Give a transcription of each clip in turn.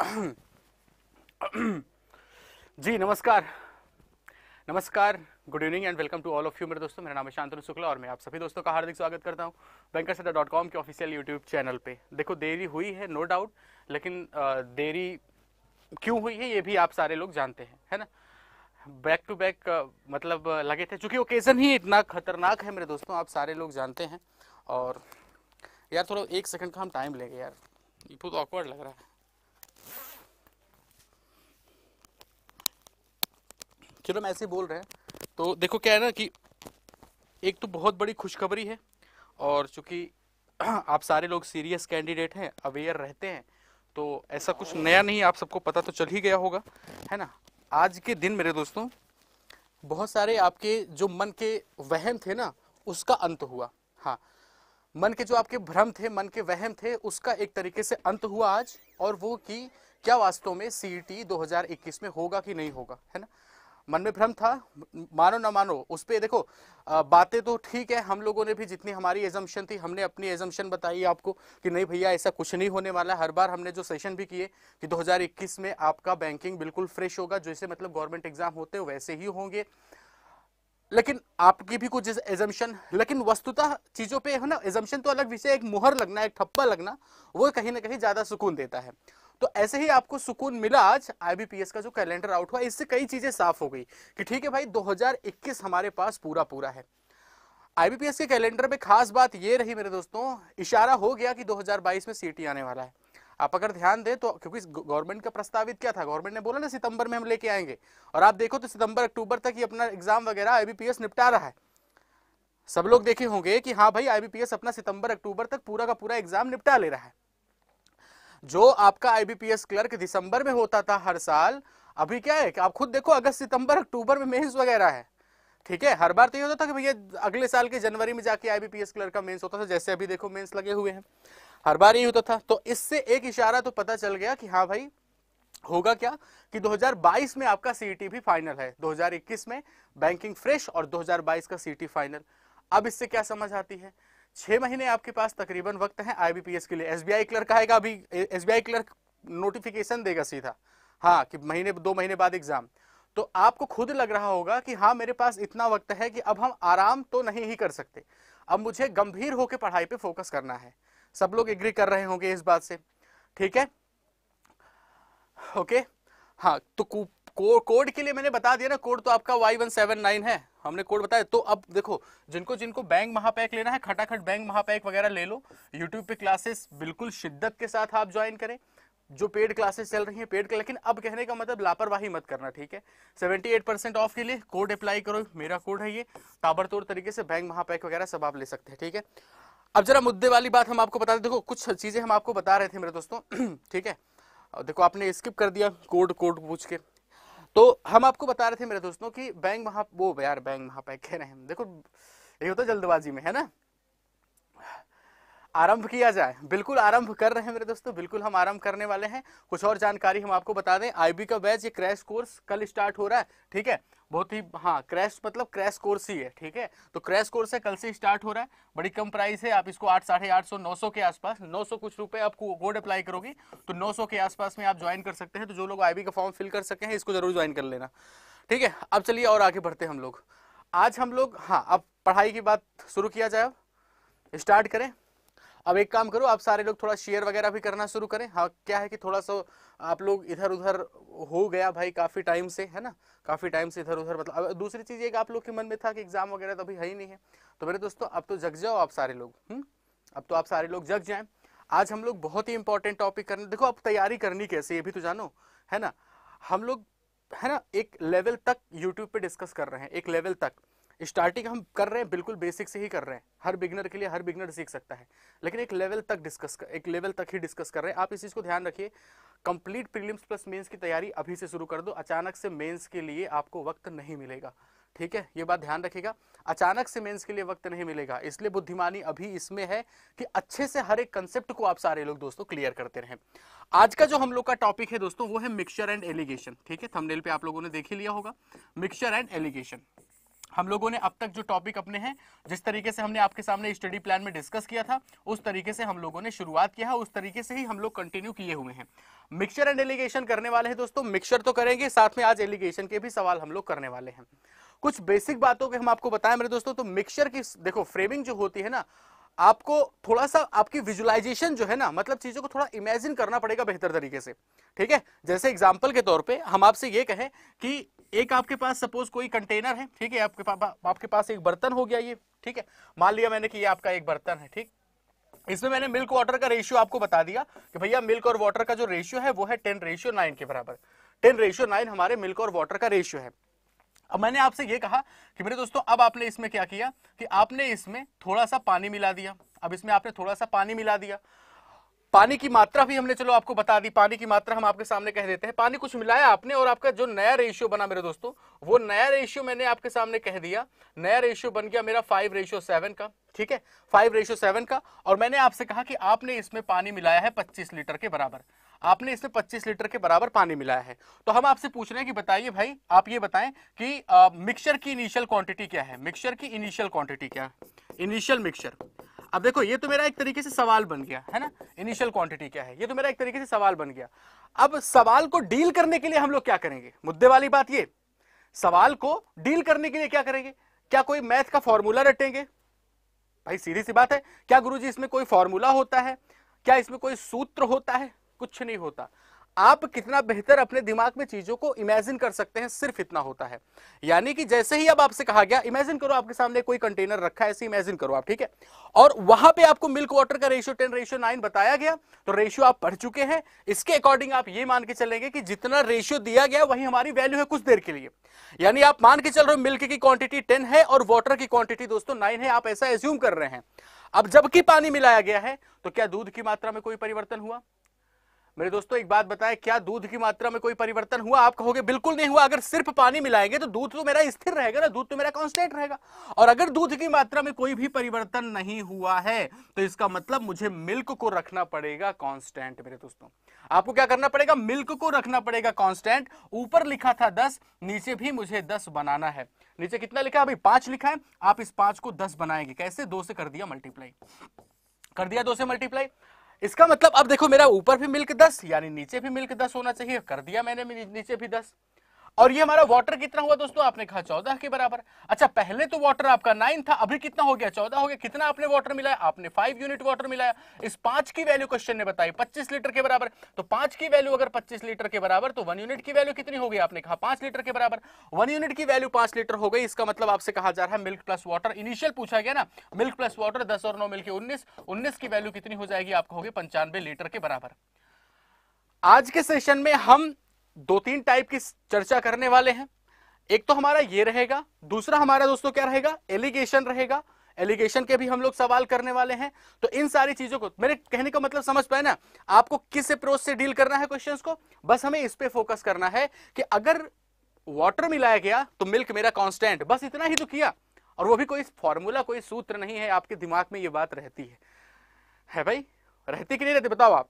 जी नमस्कार नमस्कार good evening and welcome to all of you मेरे दोस्तों मेरा नाम है शांतनु शुक्ला और मैं आप सभी दोस्तों का हार्दिक स्वागत करता हूं बैंकर सदा डॉट कॉम के ऑफिशियल यूट्यूब चैनल पे देखो देरी हुई है नो डाउट लेकिन देरी क्यों हुई है ये भी आप सारे लोग जानते हैं है ना बैक टू बैक मतलब लगे थे चूँकि ओकेज़न ही इतना खतरनाक है मेरे दोस्तों आप सारे लोग जानते हैं और यार थोड़ा एक सेकंड का हम टाइम लेंगे यार बहुत ऑकवर्ड लग रहा है चलो हम ऐसे बोल रहे हैं तो देखो क्या है ना कि एक तो बहुत बड़ी खुशखबरी है और चूंकि आप सारे लोग सीरियस कैंडिडेट हैं अवेयर रहते हैं तो ऐसा कुछ नया नहीं आप सबको पता तो चल ही गया होगा है ना आज के दिन मेरे दोस्तों बहुत सारे आपके जो मन के वहम थे ना उसका अंत हुआ हाँ मन के जो आपके भ्रम थे मन के वहम थे उसका एक तरीके से अंत हुआ आज और वो कि क्या वास्तव में e सी 2021 में होगा कि नहीं होगा है ना मन में भ्रम था मानो ना मानो उस पर देखो बातें तो ठीक है हम लोगों ने भी जितनी हमारी एजम्पन थी हमने अपनी एजम्पन बताई आपको कि नहीं भैया ऐसा कुछ नहीं होने वाला हर बार हमने जो सेशन भी किए कि 2021 में आपका बैंकिंग बिल्कुल फ्रेश होगा जैसे मतलब गवर्नमेंट एग्जाम होते हो वैसे ही होंगे लेकिन आपकी भी कुछ एजम्पन लेकिन वस्तुतः चीज़ों पर है ना एजम्पन तो अलग विषय एक मुहर लगना एक ठप्पा लगना वो कहीं ना कहीं ज़्यादा सुकून देता है तो ऐसे ही आपको सुकून मिला आज आईबीपीएस का जो कैलेंडर आउट हुआ इससे कई चीजें साफ हो गई कि ठीक है भाई 2021 हमारे पास पूरा पूरा है आईबीपीएस के कैलेंडर में खास बात ये रही मेरे दोस्तों इशारा हो गया कि 2022 में सीटी आने वाला है आप अगर ध्यान दें तो क्योंकि गवर्नमेंट का प्रस्तावित क्या था गवर्नमेंट ने बोला ना सितंबर में हम लेके आएंगे और आप देखो तो सितंबर अक्टूबर तक ही अपना एग्जाम वगैरह आईबीपीएस निपटा रहा है सब लोग देखे होंगे कि हाँ भाई आईबीपीएस अपना सितंबर अक्टूबर तक पूरा का पूरा एग्जाम निपटा ले रहा है जो आपका आईबीपीएस क्लर्क दिसंबर में होता था हर साल अभी क्या है कि आप खुद देखो अगस्त सितंबर अक्टूबर में मेंस वगैरह है ठीक है हर बार तो ये होता था कि भैया अगले साल के जनवरी में जाके आईबीपीएस क्लर्क का मेंस होता था जैसे अभी देखो मेंस लगे हुए हैं हर बार यही होता था तो इससे एक इशारा तो पता चल गया कि हाँ भाई होगा क्या कि 2022 में आपका सीटी e भी फाइनल है 2021 में बैंकिंग फ्रेश और 2022 का सीटी फाइनल e अब इससे क्या समझ आती है छह महीने आपके पास तकरीबन वक्त है आईबीपीएस के लिए एसबीआई क्लर्क आएगा अभी एसबीआई क्लर्क नोटिफिकेशन देगा सीधा हाँ कि महीने दो महीने बाद एग्जाम तो आपको खुद लग रहा होगा कि हाँ मेरे पास इतना वक्त है कि अब हम आराम तो नहीं ही कर सकते अब मुझे गंभीर होकर पढ़ाई पे फोकस करना है सब लोग एग्री कर रहे होंगे इस बात से ठीक है ओके हाँ तो को, कोड के लिए मैंने बता दिया ना कोड तो आपका वाई वन सेवन नाइन है हमने कोड बताया तो अब देखो जिनको जिनको बैंक महापैक लेना है खटाखट बैंक महापैक वगैरह ले लो यूट्यूब पे क्लासेस बिल्कुल शिद्दत के साथ आप ज्वाइन करें जो पेड क्लासेस चल रही हैं पेड लेकिन अब कहने का मतलब लापरवाही मत करना ठीक है 78 परसेंट ऑफ के लिए कोड अप्लाई करो मेरा कोड है ये ताबड़तोड़ तरीके से बैंक महापैक वगैरह सब आप ले सकते हैं ठीक है अब जरा मुद्दे वाली बात हम आपको बता दें देखो कुछ चीज़ें हम आपको बता रहे थे मेरे दोस्तों ठीक है देखो आपने स्किप कर दिया कोड कोड पूछ के तो हम आपको बता रहे थे मेरे दोस्तों कि बैंक वहां वो यार बैंक महापैक कह रहे हैं देखो ये होता जल्दबाजी में है ना आरंभ किया जाए बिल्कुल आरंभ कर रहे हैं मेरे दोस्तों बिल्कुल हम आरंभ करने वाले हैं कुछ और जानकारी हम आपको बता दें आईबी का बैच ये क्रैश कोर्स कल स्टार्ट हो रहा है ठीक है बहुत ही हाँ क्रैश मतलब क्रैश कोर्स ही है ठीक है तो क्रैश कोर्स है कल से स्टार्ट हो रहा है बड़ी कम प्राइस है आप इसको आठ साढ़े आठ सौ नौ सौ के आसपास नौ सौ कुछ रुपए आप गोड अप्लाई करोगी तो नौ सौ के आसपास में आप ज्वाइन कर सकते हैं तो जो लोग आईबी का फॉर्म फिल कर सके हैं इसको जरूर ज्वाइन कर लेना ठीक है अब चलिए और आगे बढ़ते हैं हम लोग आज हम लोग हाँ अब पढ़ाई की बात शुरू किया जाए अब स्टार्ट करें अब एक काम करो आप सारे लोग थोड़ा शेयर वगैरह भी करना शुरू करें हाँ क्या है कि थोड़ा सा आप लोग इधर उधर हो गया भाई काफ़ी टाइम से है ना काफ़ी टाइम से इधर उधर मतलब अब दूसरी चीज़ एक आप लोग के मन में था कि एग्ज़ाम वगैरह तो अभी है ही नहीं है तो मेरे दोस्तों अब तो जग जाओ आप सारे लोग हम्म अब तो आप सारे लोग जग जाएँ आज हम लोग बहुत ही इंपॉर्टेंट टॉपिक करने देखो आप तैयारी करनी कैसे ये भी तो जानो है ना हम लोग है ना एक लेवल तक यूट्यूब पे डिस्कस कर रहे हैं एक लेवल तक स्टार्टिंग हम कर रहे हैं बिल्कुल बेसिक से ही कर रहे हैं हर बिगनर के लिए हर बिगनर सीख सकता है लेकिन एक लेवल तक डिस्कस कर, एक लेवल तक ही डिस्कस कर रहे हैं आप इस चीज़ को ध्यान रखिए कंप्लीट प्रीलिम्स प्लस मेंस की तैयारी अभी से शुरू कर दो अचानक से मेंस के लिए आपको वक्त नहीं मिलेगा ठीक है ये बात ध्यान रखिएगा अचानक से मेंस के लिए वक्त नहीं मिलेगा इसलिए बुद्धिमानी अभी इसमें है कि अच्छे से हर एक कंसेप्ट को आप सारे लोग दोस्तों क्लियर करते रहे आज का जो हम लोग का टॉपिक है दोस्तों वो है मिक्सचर एंड एलिगेशन ठीक है थमनेल पे आप लोगों ने देख ही लिया होगा मिक्सचर एंड एलिगेशन हम लोगों ने अब तक जो टॉपिक अपने हैं जिस तरीके से हमने आपके सामने स्टडी प्लान में डिस्कस किया था उस तरीके से हम लोगों ने शुरुआत किया उस तरीके से ही हम लोग कंटिन्यू किए हुए हैं मिक्सचर एंड एलिगेशन करने वाले हैं दोस्तों मिक्सचर तो करेंगे साथ में आज एलिगेशन के भी सवाल हम लोग करने वाले हैं कुछ बेसिक बातों के हम आपको बताएं मेरे दोस्तों तो मिक्सचर की देखो फ्रेमिंग जो होती है ना आपको थोड़ा सा आपकी विजुलाइजेशन जो है ना मतलब चीजों को थोड़ा इमेजिन करना पड़ेगा बेहतर तरीके से ठीक है जैसे एग्जाम्पल के तौर पर हम आपसे ये कहें कि एक आपके पास सपोज कोई कंटेनर है ठीक है आपके पास आपके पास एक बर्तन हो गया ये ठीक है मान लिया मैंने कि ये आपका एक बर्तन है ठीक इसमें मैंने मिल्क वाटर का रेशियो आपको बता दिया कि भैया मिल्क और वाटर का जो रेशियो है वो है टेन रेशियो नाइन के बराबर टेन रेशियो नाइन हमारे मिल्क और वाटर का रेशियो है अब मैंने आपसे ये कहा कि मेरे दोस्तों अब आपने इसमें क्या किया कि आपने इसमें थोड़ा सा पानी मिला दिया अब इसमें आपने थोड़ा सा पानी मिला दिया पानी की मात्रा भी हमने चलो आपको बता दी पानी की मात्रा हम आपके सामने कह देते हैं पानी कुछ मिलाया आपने और आपका जो नया रेशियो बना मेरे दोस्तों वो नया रेशियो मैंने आपके सामने कह दिया नया रेशियो बन गया मेरा फाइव रेशियो सेवन का ठीक है फाइव रेशियो सेवन का और मैंने आपसे कहा कि आपने इसमें पानी मिलाया है पच्चीस लीटर के बराबर आपने इसमें 25 लीटर के बराबर पानी मिलाया है तो हम आपसे पूछ रहे हैं कि बताइए भाई आप ये बताएं कि मिक्सचर की इनिशियल क्वांटिटी क्या है मिक्सचर की इनिशियल क्वांटिटी क्या है इनिशियल मिक्सचर अब देखो ये तो मेरा एक तरीके से सवाल बन गया है ना इनिशियल क्वांटिटी क्या है ये तो मेरा एक तरीके से सवाल बन गया अब सवाल को डील करने के लिए हम लोग क्या करेंगे मुद्दे वाली बात ये सवाल को डील करने के लिए क्या करेंगे क्या कोई मैथ का फॉर्मूला रटेंगे भाई सीधी सी बात है क्या गुरुजी इसमें कोई फॉर्मूला होता है क्या इसमें कोई सूत्र होता है कुछ नहीं होता आप कितना बेहतर अपने दिमाग में चीजों को इमेजिन कर सकते हैं सिर्फ इतना होता है यानी कि जैसे ही अब आपसे कहा गया इमेजिन करो आपके सामने कोई कंटेनर रखा है ऐसे इमेजिन करो आप ठीक है और वहां पे आपको मिल्क वाटर का रेशियो टेन रेशियो नाइन बताया गया तो रेशियो आप पढ़ चुके हैं इसके अकॉर्डिंग आप ये मान के चलेंगे कि जितना रेशियो दिया गया वही हमारी वैल्यू है कुछ देर के लिए यानी आप मान के चल रहे हो मिल्क की क्वांटिटी टेन है और वाटर की क्वांटिटी दोस्तों नाइन है आप ऐसा एज्यूम कर रहे हैं अब जबकि पानी मिलाया गया है तो क्या दूध की मात्रा में कोई परिवर्तन हुआ मेरे दोस्तों एक बात बताएं क्या दूध की मात्रा में कोई परिवर्तन हुआ आप कहोगे बिल्कुल नहीं हुआ अगर सिर्फ पानी मिलाएंगे तो दूध तो मेरा स्थिर रहेगा ना दूध तो मेरा कांस्टेंट रहेगा और अगर दूध की मात्रा में कोई भी परिवर्तन नहीं हुआ है तो इसका मतलब मुझे मिल्क को रखना पड़ेगा कॉन्स्टेंट मेरे दोस्तों आपको क्या करना पड़ेगा मिल्क को रखना पड़ेगा कॉन्स्टेंट ऊपर लिखा था दस नीचे भी मुझे दस बनाना है नीचे कितना लिखा है अभी पांच लिखा है आप इस पांच को दस बनाएंगे कैसे दो से कर दिया मल्टीप्लाई कर दिया दो से मल्टीप्लाई इसका मतलब अब देखो मेरा ऊपर भी मिल्क दस यानी नीचे भी मिल्क दस होना चाहिए कर दिया मैंने नीचे भी दस और ये हमारा वाटर कितना हुआ दोस्तों आपने कहा चौदह के बराबर अच्छा पहले तो वाटर आपका नाइन था अभी कितना हो गया चौदह हो गया कितना आपने वाटर मिलाया आपने फाइव यूनिट वाटर मिलाया इस पांच की वैल्यू क्वेश्चन ने बताई पच्चीस लीटर के बराबर तो पांच की वैल्यू अगर पच्चीस लीटर के बराबर तो वन यूनिट की वैल्यू कितनी हो गई आपने कहा पांच लीटर के बराबर वन यूनिट की वैल्यू पांच लीटर हो गई इसका मतलब आपसे कहा जा रहा है मिल्क प्लस वाटर इनिशियल पूछा गया ना मिल्क प्लस वाटर दस और नौ मिलकर उन्नीस उन्नीस की वैल्यू कितनी हो जाएगी आपको होगी पंचानवे लीटर के बराबर आज के सेशन में हम दो तीन टाइप की चर्चा करने वाले हैं एक तो हमारा ये रहेगा दूसरा हमारा दोस्तों क्या रहेगा एलिगेशन रहेगा एलिगेशन के भी हम लोग सवाल करने वाले हैं तो इन सारी चीजों को मेरे कहने का मतलब समझ पाए ना आपको किस अप्रोच से डील करना है क्वेश्चन को बस हमें इस पे फोकस करना है कि अगर वाटर मिलाया गया तो मिल्क मेरा कांस्टेंट बस इतना ही तो किया और वो भी कोई फॉर्मूला कोई सूत्र नहीं है आपके दिमाग में ये बात रहती है है भाई रहती कि नहीं रहती बताओ आप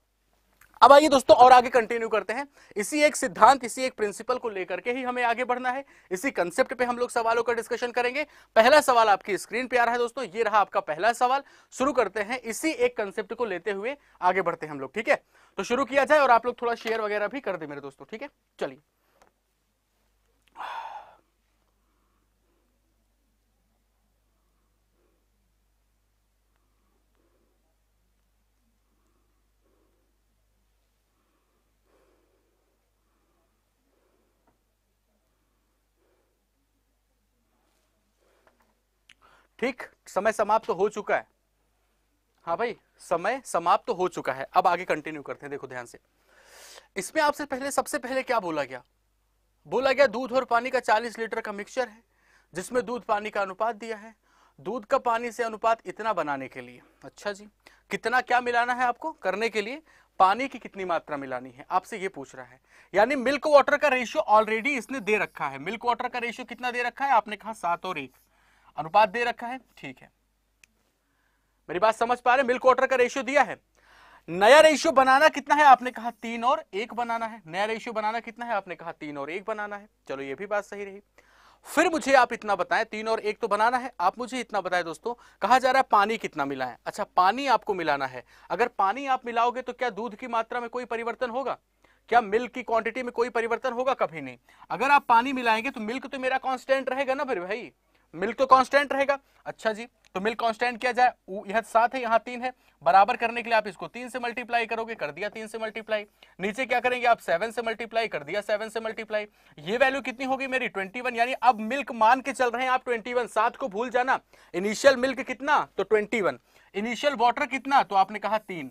अब आइए दोस्तों और आगे कंटिन्यू करते हैं इसी एक सिद्धांत इसी एक प्रिंसिपल को लेकर के ही हमें आगे बढ़ना है इसी कंसेप्ट पे हम लोग सवालों का डिस्कशन करेंगे पहला सवाल आपकी स्क्रीन पे आ रहा है दोस्तों ये रहा आपका पहला सवाल शुरू करते हैं इसी एक कंसेप्ट को लेते हुए आगे बढ़ते हैं हम लोग ठीक है तो शुरू किया जाए और आप लोग थोड़ा शेयर वगैरह भी कर दे मेरे दोस्तों ठीक है चलिए ठीक समय समाप्त तो हो चुका है हाँ भाई समय समाप्त तो हो चुका है अब आगे कंटिन्यू करते हैं देखो ध्यान से इसमें आपसे पहले सबसे पहले क्या बोला गया बोला गया दूध और पानी का 40 लीटर का मिक्सचर है जिसमें दूध पानी का अनुपात दिया है दूध का पानी से अनुपात इतना बनाने के लिए अच्छा जी कितना क्या मिलाना है आपको करने के लिए पानी की कितनी मात्रा मिलानी है आपसे ये पूछ रहा है यानी मिल्क वाटर का रेशियो ऑलरेडी इसने दे रखा है मिल्क वाटर का रेशियो कितना दे रखा है आपने कहा सात और एक अनुपात दे रखा है ठीक है मेरी बात समझ पा रहे मिल्क वाटर का रेशियो दिया है नया रेशियो बनाना कितना है आपने कहा तीन और एक बनाना है नया रेशियो बनाना कितना है आपने कहा तीन और एक बनाना है चलो ये भी बात सही रही फिर मुझे आप इतना बताएं तीन और एक तो बनाना है आप मुझे इतना बताएं दोस्तों कहा जा रहा है पानी कितना मिला है अच्छा पानी आपको मिलाना है अगर पानी आप मिलाओगे तो क्या दूध की मात्रा में कोई परिवर्तन होगा क्या मिल्क की क्वांटिटी में कोई परिवर्तन होगा कभी नहीं अगर आप पानी मिलाएंगे तो मिल्क तो मेरा कॉन्स्टेंट रहेगा ना फिर भाई मिल्क तो कांस्टेंट रहेगा अच्छा जी तो मिल्क कांस्टेंट किया जाए यह सात है यहाँ तीन है बराबर करने के लिए आप इसको तीन से मल्टीप्लाई करोगे कर दिया तीन से मल्टीप्लाई नीचे क्या करेंगे आप सेवन से मल्टीप्लाई कर दिया सेवन से मल्टीप्लाई ये वैल्यू कितनी होगी मेरी ट्वेंटी वन यानी अब मिल्क मान के चल रहे हैं आप ट्वेंटी वन सात को भूल जाना इनिशियल मिल्क कितना तो ट्वेंटी वन इनिशियल वाटर कितना तो आपने कहा तीन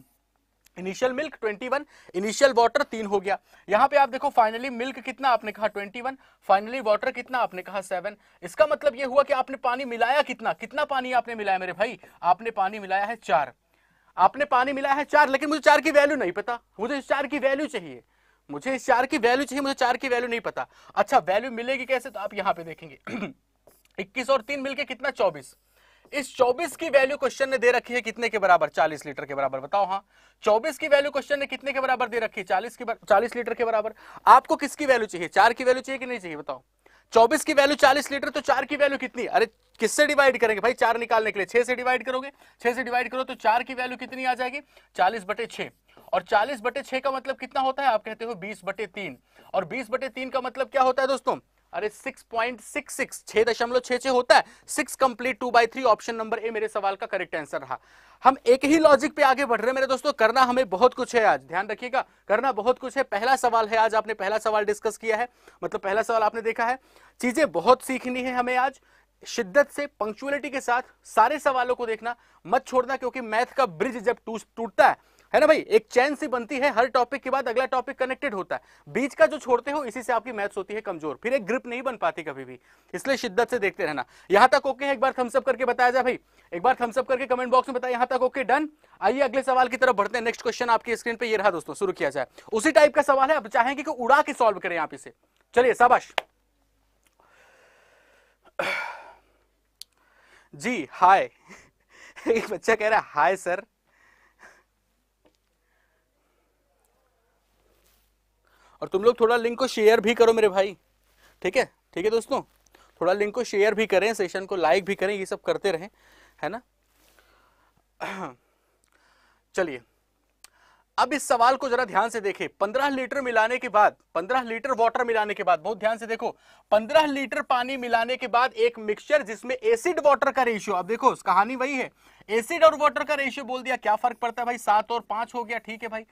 इनिशियल मिल्क 21 इनिशियल वाटर तीन हो गया यहां पे आप देखो फाइनली मिल्क कितना आपने कहा 21 फाइनली वाटर कितना आपने कहा सेवन इसका मतलब ये हुआ कि आपने पानी मिलाया कितना कितना पानी आपने मिलाया मेरे भाई आपने पानी मिलाया है चार आपने पानी मिलाया है चार लेकिन मुझे चार की वैल्यू नहीं पता मुझे इस चार की वैल्यू चाहिए मुझे इस चार की वैल्यू चाहिए मुझे चार की वैल्यू नहीं पता अच्छा वैल्यू मिलेगी कैसे तो आप यहां पे देखेंगे इक्कीस और तीन मिलके कितना चौबीस इस 24 की वैल्यू क्वेश्चन ने दे रखी है कितने के बराबर 40 लीटर के बराबर बताओ हाँ 24 की वैल्यू क्वेश्चन ने कितने के बराबर दे रखी है 40 की चालीस लीटर के बराबर आपको किसकी वैल्यू चाहिए चार की वैल्यू चाहिए कि नहीं चाहिए बताओ 24 की वैल्यू 40 लीटर तो चार की वैल्यू कितनी अरे किससे डिवाइड करेंगे भाई चार निकालने के लिए छह से डिवाइड करोगे छह से डिवाइड करो तो चार की वैल्यू कितनी आ जाएगी चालीस बटे छह और 40 बटे छः का मतलब कितना होता है आप कहते हो 20 बटे तीन और 20 बटे तीन का मतलब क्या होता है दोस्तों अरे सिक्स सिक्स पॉइंट सिक्स छह दशमलव छह छह होता है six complete two by three option number A मेरे सवाल का करेक्ट आंसर रहा हम एक ही लॉजिक पे आगे बढ़ रहे हैं मेरे दोस्तों करना हमें बहुत कुछ है आज ध्यान रखिएगा करना बहुत कुछ है पहला सवाल है आज आपने पहला सवाल डिस्कस किया है मतलब पहला सवाल आपने देखा है चीजें बहुत सीखनी है हमें आज शिद्दत से पंक्चुअलिटी के साथ सारे सवालों को देखना मत छोड़ना क्योंकि मैथ का ब्रिज जब टूटता है है ना भाई एक चैन सी बनती है हर टॉपिक के बाद अगला टॉपिक कनेक्टेड होता है बीच का जो छोड़ते हो इसी से आपकी मैथ्स होती है कमजोर फिर एक ग्रिप नहीं बन पाती कभी भी इसलिए शिद्दत से देखते रहना यहां तक ओके है एक बार थम्सअप करके बताया जाए भाई एक बार थम्सअप करके कमेंट बॉक्स में बताया यहां तक ओके डन आइए अगले सवाल की तरफ बढ़ते हैं नेक्स्ट क्वेश्चन आपकी स्क्रीन पर यह रहा दोस्तों शुरू किया जाए उसी टाइप का सवाल है आप चाहेंगे कि उड़ा के सॉल्व करें आप इसे चलिए शाबाश जी हाय एक बच्चा कह रहा है हाय सर और तुम लोग थोड़ा लिंक को शेयर भी करो मेरे भाई ठीक है ठीक है दोस्तों थोड़ा लिंक को शेयर भी करें सेशन को लाइक भी करें ये सब करते रहें है ना चलिए अब इस सवाल को जरा ध्यान से देखें पंद्रह लीटर मिलाने के बाद पंद्रह लीटर वाटर मिलाने के बाद बहुत ध्यान से देखो पंद्रह लीटर पानी मिलाने के बाद एक मिक्सचर जिसमें एसिड वाटर का रेशियो अब देखो कहानी वही है एसिड और वाटर का रेशियो बोल दिया क्या फर्क पड़ता है भाई सात और पांच हो गया ठीक है भाई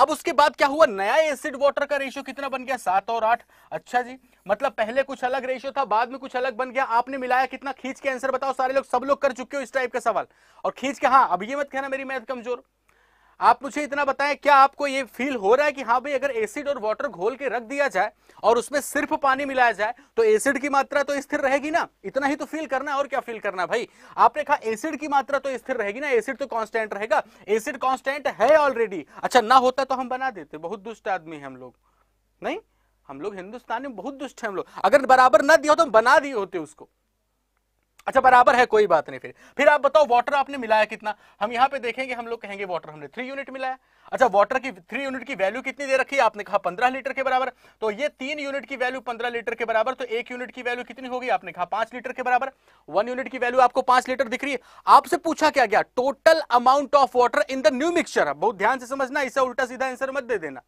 अब उसके बाद क्या हुआ नया एसिड वाटर का रेशियो कितना बन गया सात और आठ अच्छा जी मतलब पहले कुछ अलग रेशियो था बाद में कुछ अलग बन गया आपने मिलाया कितना खींच के आंसर बताओ सारे लोग सब लोग कर चुके हो इस टाइप का सवाल और खींच के हाँ अब ये मत कहना मेरी मैथ कमजोर आप मुझे इतना बताएं क्या आपको ये फील हो रहा है कि हाँ भाई अगर एसिड और वाटर घोल के रख दिया जाए और उसमें सिर्फ पानी मिलाया जाए तो एसिड की मात्रा तो स्थिर रहेगी ना इतना ही तो फील करना है और क्या फील करना भाई आपने कहा एसिड की मात्रा तो स्थिर रहेगी ना एसिड तो कॉन्स्टेंट रहेगा एसिड कॉन्स्टेंट है ऑलरेडी अच्छा ना होता तो हम बना देते बहुत दुष्ट आदमी है हम लोग नहीं हम लोग हिंदुस्तान में बहुत दुष्ट है हम लोग अगर बराबर ना दिया तो हम बना दिए होते उसको अच्छा बराबर है कोई बात नहीं फिर फिर आप बताओ वाटर आपने मिलाया कितना हम यहाँ पे देखेंगे हम लोग कहेंगे वाटर हमने थ्री यूनिट मिलाया अच्छा वाटर की थ्री यूनिट की वैल्यू कितनी दे रखी है आपने कहा पंद्रह लीटर के बराबर तो ये तीन यूनिट की वैल्यू पंद्रह लीटर के बराबर तो एक यूनिट की वैल्यू कितनी होगी आपने कहा पांच लीटर के बराबर वन यूनिट की वैल्यू आपको पांच लीटर दिख रही है आपसे पूछा क्या गया total amount of water in the new mixture बहुत ध्यान से समझना इसे उल्टा सीधा आंसर मत दे देना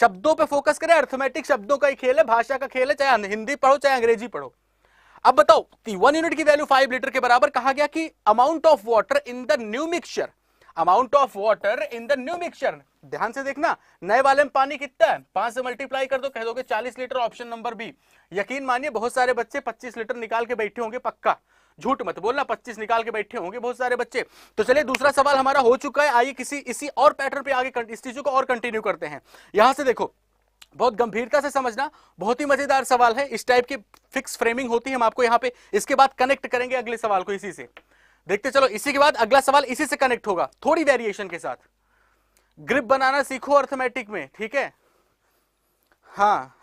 शब्दों पर फोकस करें अर्थमेटिक शब्दों का ही खेल है भाषा का खेल है चाहे हिंदी पढ़ो चाहे अंग्रेजी पढ़ो अब बताओ कि वन यूनिट की वैल्यू फाइव लीटर के बराबर कहा गया कि amount of water in the new mixture amount of water in the new mixture ध्यान से देखना नए वाले में पानी कितना है पांच से मल्टीप्लाई कर दो कह दोगे चालीस लीटर ऑप्शन नंबर बी यकीन मानिए बहुत सारे बच्चे पच्चीस लीटर निकाल के बैठे होंगे पक्का झूठ मत बोलना पच्चीस निकाल के बैठे होंगे बहुत सारे बच्चे तो चलिए दूसरा सवाल हमारा हो चुका है आइए किसी इसी और पैटर्न पे आगे इस चीजों को और कंटिन्यू करते हैं यहां से देखो बहुत गंभीरता से समझना बहुत ही मजेदार सवाल है इस टाइप की फिक्स फ्रेमिंग होती है हम आपको यहाँ पे इसके बाद कनेक्ट करेंगे अगले सवाल को इसी से देखते चलो इसी के बाद अगला सवाल इसी से कनेक्ट होगा थोड़ी वेरिएशन के साथ ग्रिप बनाना सीखो अर्थमेटिक में ठीक है हाँ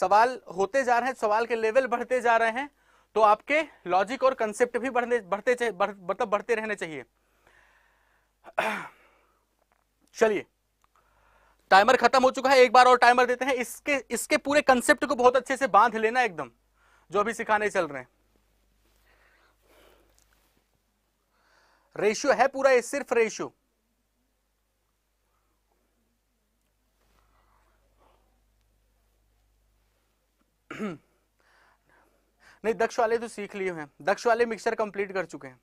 सवाल होते जा रहे हैं सवाल के लेवल बढ़ते जा रहे हैं तो आपके लॉजिक और कंसेप्ट भी बढ़ने बढ़ते मतलब बढ़, बढ़ते रहने चाहिए चलिए टाइमर खत्म हो चुका है एक बार और टाइमर देते हैं इसके इसके पूरे कंसेप्ट को बहुत अच्छे से बांध लेना एकदम जो अभी सिखाने चल रहे हैं रेशियो है पूरा ये सिर्फ रेशियो नहीं दक्ष वाले तो सीख लिए हैं दक्ष वाले मिक्सर कंप्लीट कर चुके हैं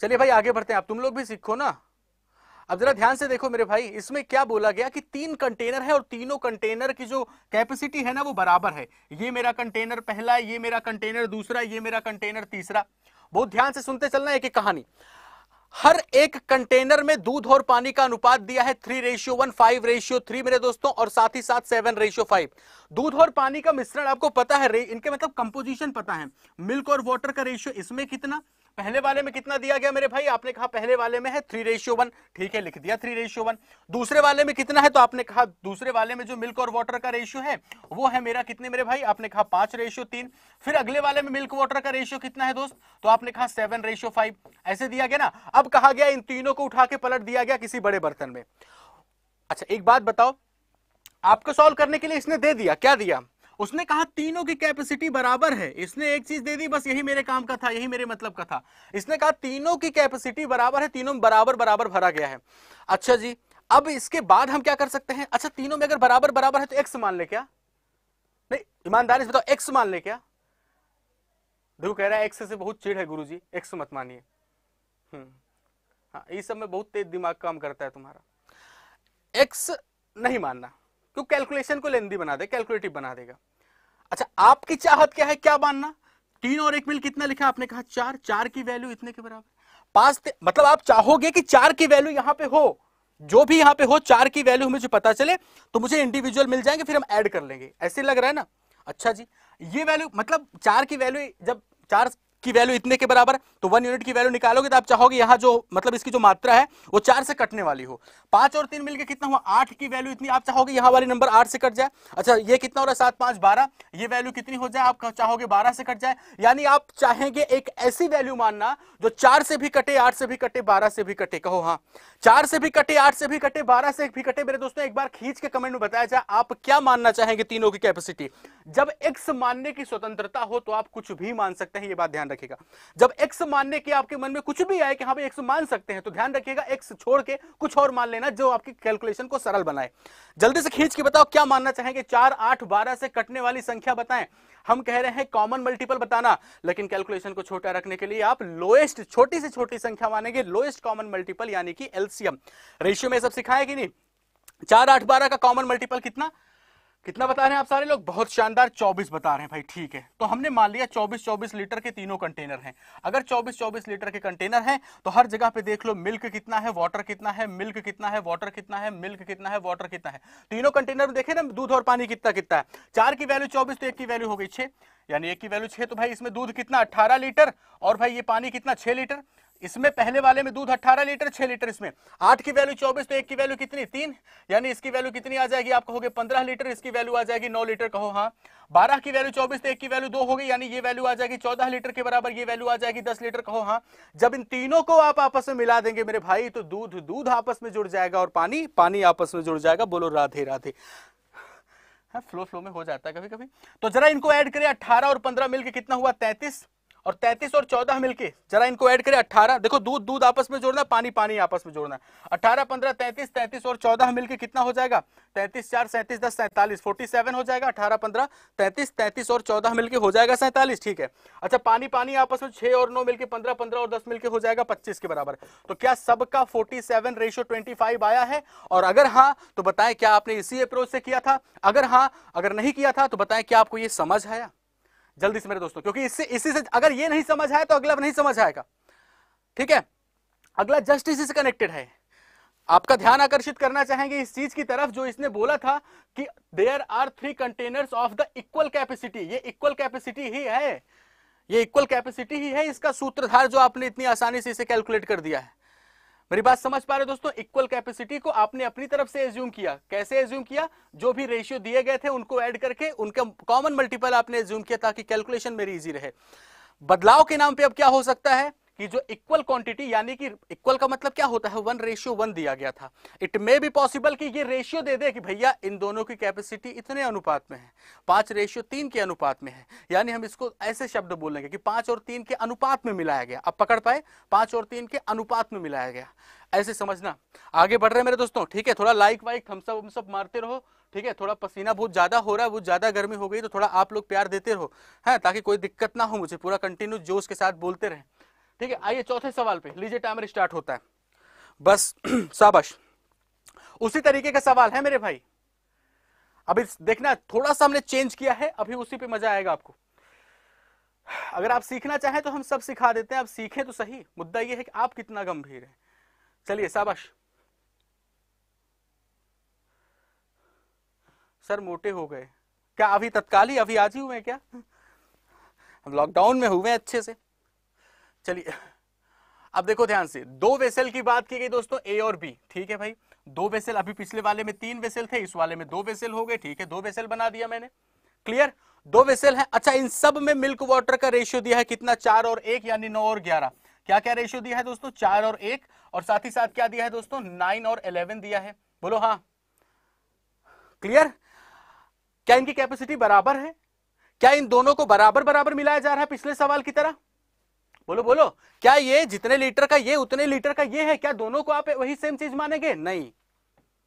चलिए भाई आगे बढ़ते हैं आप तुम लोग भी सीखो ना अब जरा ध्यान से देखो मेरे भाई इसमें क्या बोला गया कि तीन कंटेनर है और तीनों कंटेनर की जो कैपेसिटी है ना वो बराबर है ये मेरा कंटेनर पहला ये मेरा कंटेनर दूसरा ये मेरा कंटेनर तीसरा बहुत ध्यान से सुनते चलना एक एक कहानी हर एक कंटेनर में दूध और पानी का अनुपात दिया है three ratio one five ratio three मेरे दोस्तों और साथ ही साथ सेवन रेशियो फाइव दूध और पानी का मिश्रण आपको पता है इनके मतलब कंपोजिशन पता है मिल्क और वाटर का रेशियो इसमें कितना पहले वाले में कितना दिया गया मेरे भाई आपने कहा पहले वाले में है थ्री रेशियो वन ठीक है लिख दिया थ्री रेशियो वन दूसरे वाले में कितना है तो आपने कहा दूसरे वाले में जो मिल्क और वाटर का रेशियो है वो है मेरा कितने मेरे भाई आपने कहा पांच रेशियो तीन फिर अगले वाले में मिल्क वाटर का रेशियो कितना है दोस्त तो आपने कहा सेवन रेशियो फाइव ऐसे दिया गया ना अब कहा गया इन तीनों को उठा के पलट दिया गया किसी बड़े बर्तन में अच्छा एक बात बताओ आपको सॉल्व करने के लिए इसने दे दिया क्या दिया उसने कहा तीनों की कैपेसिटी बराबर है इसने एक चीज दे दी बस यही मेरे काम का था यही मेरे मतलब का था इसने कहा तीनों की कैपेसिटी बराबर है तीनों बराबर बराबर भरा गया है अच्छा जी अब इसके बाद हम क्या कर सकते हैं अच्छा तीनों में अगर बराबर बराबर है तो एक्स मान ले क्या नहीं ईमानदारी से बताओ एक्स मान ले क्या ध्रुव कह रहा है एक्स से बहुत चिड़ है गुरु जी एक्स मत मानिए हम्म, हाँ ये सब में बहुत तेज दिमाग काम करता है तुम्हारा एक्स नहीं मानना क्यों कैलकुलेशन को लेंदी बना दे कैलकुलेटिव बना देगा अच्छा आपकी चाहत क्या है क्या मानना तीन और एक मिल कितना लिखा आपने कहा चार चार की वैल्यू इतने के बराबर पांच मतलब आप चाहोगे कि चार की वैल्यू यहां पे हो जो भी यहां पे हो चार की वैल्यू हमें जो पता चले तो मुझे इंडिविजुअल मिल जाएंगे फिर हम ऐड कर लेंगे ऐसे लग रहा है ना अच्छा जी ये वैल्यू मतलब चार की वैल्यू जब चार की वैल्यू इतने के बराबर तो वन यूनिट की वैल्यू निकालोगे तो आप चाहोगे यहाँ जो मतलब इसकी जो मात्रा है वो चार से कटने वाली हो पांच और तीन मिलकर कितना हुआ आठ की वैल्यू इतनी आप चाहोगे यहाँ वाली नंबर आठ से कट जाए अच्छा ये कितना हो रहा है सात पांच बारह ये वैल्यू कितनी हो जाए आप चाहोगे बारह से कट जाए यानी आप चाहेंगे एक ऐसी वैल्यू मानना जो चार से भी कटे आठ से भी कटे बारह से भी कटे कहो हाँ चार से भी कटे आठ से भी कटे बारह से भी कटे मेरे दोस्तों एक बार खींच के कमेंट में बताया जाए आप क्या मानना चाहेंगे तीनों की कैपेसिटी जब एक्स मानने की स्वतंत्रता हो तो आप कुछ भी मान सकते हैं ये बात ध्यान रखिएगा जब एक्स मानने की आपके मन में कुछ भी आए कि हाँ भाई एक्स मान सकते हैं तो ध्यान रखिएगा एक्स छोड़ के कुछ और मान लेना जो आपकी कैलकुलेशन को सरल बनाए जल्दी से खींच के बताओ क्या मानना चाहेंगे चार आठ बारह से कटने वाली संख्या बताएं हम कह रहे हैं कॉमन मल्टीपल बताना लेकिन कैलकुलेशन को छोटा रखने के लिए आप लोएस्ट छोटी से छोटी संख्या मानेंगे लोएस्ट कॉमन मल्टीपल यानी कि एलसीएम रेशियो में सब सिखाया कि नहीं चार आठ बारह का कॉमन मल्टीपल कितना कितना बता रहे हैं आप सारे लोग बहुत शानदार 24 बता रहे हैं भाई ठीक है तो हमने मान लिया 24 24 लीटर के तीनों कंटेनर हैं अगर 24 24 लीटर के कंटेनर हैं तो हर जगह पे देख लो मिल्क कितना है वाटर कितना है मिल्क कितना है वाटर कितना है मिल्क कितना है वाटर कितना है तीनों कंटेनर में देखे ना दूध और पानी कितना कितना है चार की वैल्यू चौबीस तो एक की वैल्यू हो गई छे यानी एक की वैल्यू छे तो भाई इसमें दूध कितना अट्ठारह लीटर और भाई ये पानी कितना छह लीटर इसमें पहले वाले में दूध 18 लीटर 6 लीटर इसमें आठ की वैल्यू 24 तो एक की वैल्यू कितनी तीन यानी इसकी वैल्यू कितनी आ जाएगी आप कहोगे 15 लीटर इसकी वैल्यू आ जाएगी 9 लीटर कहो हाँ 12 की वैल्यू 24 तो एक की वैल्यू दो गई यानी ये वैल्यू आ जाएगी 14 लीटर के बराबर ये वैल्यू आ जाएगी दस लीटर कहो हाँ जब इन तीनों को आप आपस में मिला देंगे मेरे भाई तो दूध दूध आपस में जुड़ जाएगा और पानी पानी आपस में जुड़ जाएगा बोलो राधे राधे फ्लो हाँ, फ्लो में हो जाता है कभी कभी तो जरा इनको ऐड करें 18 और 15 मिलकर कितना हुआ 33 और 33 और 14 मिलके जरा इनको ऐड करें 18 देखो दूध दूध आपस में जोड़ना पानी पानी आपस में जोड़ना 18 15 33 33 और 14 मिलके कितना हो जाएगा 33 चार सैंतीस दस सैंतालीस फोर्टी सेवन हो जाएगा 18 15 33 33 और 14 मिलके हो जाएगा सैंतालीस ठीक है अच्छा पानी पानी आपस में छह और नौ मिलके पंद्रह पंद्रह और दस मिलके हो जाएगा पच्चीस के बराबर तो क्या सबका forty seven ratio twenty five आया है और अगर हाँ तो बताएं क्या आपने इसी अप्रोच से किया था अगर हाँ अगर नहीं किया था तो बताएं क्या आपको ये समझ आया जल्दी से मेरे दोस्तों क्योंकि इससे इसी से अगर ये नहीं समझ आए तो अगला नहीं समझ आएगा ठीक है अगला जस्ट इसी से कनेक्टेड है आपका ध्यान आकर्षित करना चाहेंगे इस चीज की तरफ जो इसने बोला था कि there are three containers of the equal capacity ये इक्वल कैपेसिटी ही है ये इक्वल कैपेसिटी ही है इसका सूत्रधार जो आपने इतनी आसानी से इसे कैलकुलेट कर दिया है मेरी बात समझ पा रहे दोस्तों इक्वल कैपेसिटी को आपने अपनी तरफ से एज्यूम किया कैसे एज्यूम किया जो भी रेशियो दिए गए थे उनको ऐड करके उनका कॉमन मल्टीपल आपने एज्यूम किया ताकि कैलकुलेशन मेरी इजी रहे बदलाव के नाम पे अब क्या हो सकता है कि जो इक्वल क्वांटिटी यानी कि इक्वल का मतलब क्या होता है वन रेशियो वन दिया गया था इट मे बी पॉसिबल कि ये रेशियो दे दे कि भैया इन दोनों की कैपेसिटी इतने अनुपात में है पांच रेशियो तीन के अनुपात में है यानी हम इसको ऐसे शब्द बोलेंगे कि पांच और तीन के अनुपात में मिलाया गया अब पकड़ पाए पांच और तीन के अनुपात में मिलाया गया ऐसे समझना आगे बढ़ रहे मेरे दोस्तों ठीक है थोड़ा लाइक वाइक हम सब हम सब मारते रहो ठीक है थोड़ा पसीना बहुत ज़्यादा हो रहा है बहुत ज़्यादा गर्मी हो गई तो थोड़ा आप लोग प्यार देते रहो है ताकि कोई दिक्कत ना हो मुझे पूरा कंटिन्यू जोश के साथ बोलते रहे ठीक है आइए चौथे सवाल पे लीजिए टाइमर स्टार्ट होता है बस शाबाश उसी तरीके का सवाल है मेरे भाई अभी देखना थोड़ा सा हमने चेंज किया है अभी उसी पे मजा आएगा आपको अगर आप सीखना चाहें तो हम सब सिखा देते हैं आप सीखें तो सही मुद्दा यह है कि आप कितना गंभीर हैं चलिए शाबाश सर मोटे हो गए क्या अभी तत्काल ही अभी आज ही हुए क्या हम लॉकडाउन में हुए अच्छे से चलिए अब देखो ध्यान से दो वेसल की बात की गई दोस्तों ए और बी ठीक है भाई दो वेसल अभी पिछले वाले में तीन वेसल थे इस वाले में दो वेसल हो गए ठीक है दो वेसल बना दिया मैंने क्लियर दो वेसल है अच्छा इन सब में मिल्क वाटर का रेशियो दिया है कितना चार और एक यानी नौ और ग्यारह क्या क्या रेशियो दिया है दोस्तों चार और एक और साथ ही साथ क्या दिया है दोस्तों नाइन और इलेवन दिया है बोलो हाँ क्लियर क्या इनकी कैपेसिटी बराबर है क्या इन दोनों को बराबर बराबर मिलाया जा रहा है पिछले सवाल की तरह बोलो बोलो क्या ये जितने लीटर का ये उतने लीटर का ये है क्या दोनों को आप वही सेम चीज मानेंगे नहीं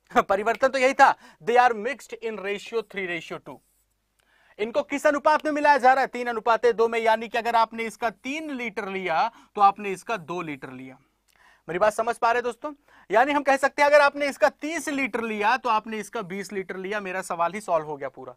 परिवर्तन तो यही था they are mixed in ratio three ratio two इनको किस अनुपात में मिलाया जा रहा है तीन अनुपात दो में यानी कि अगर आपने इसका तीन लीटर लिया तो आपने इसका दो लीटर लिया मेरी बात समझ पा रहे दोस्तों यानी हम कह सकते हैं अगर आपने इसका तीस लीटर लिया तो आपने इसका बीस लीटर लिया मेरा सवाल ही सॉल्व हो गया पूरा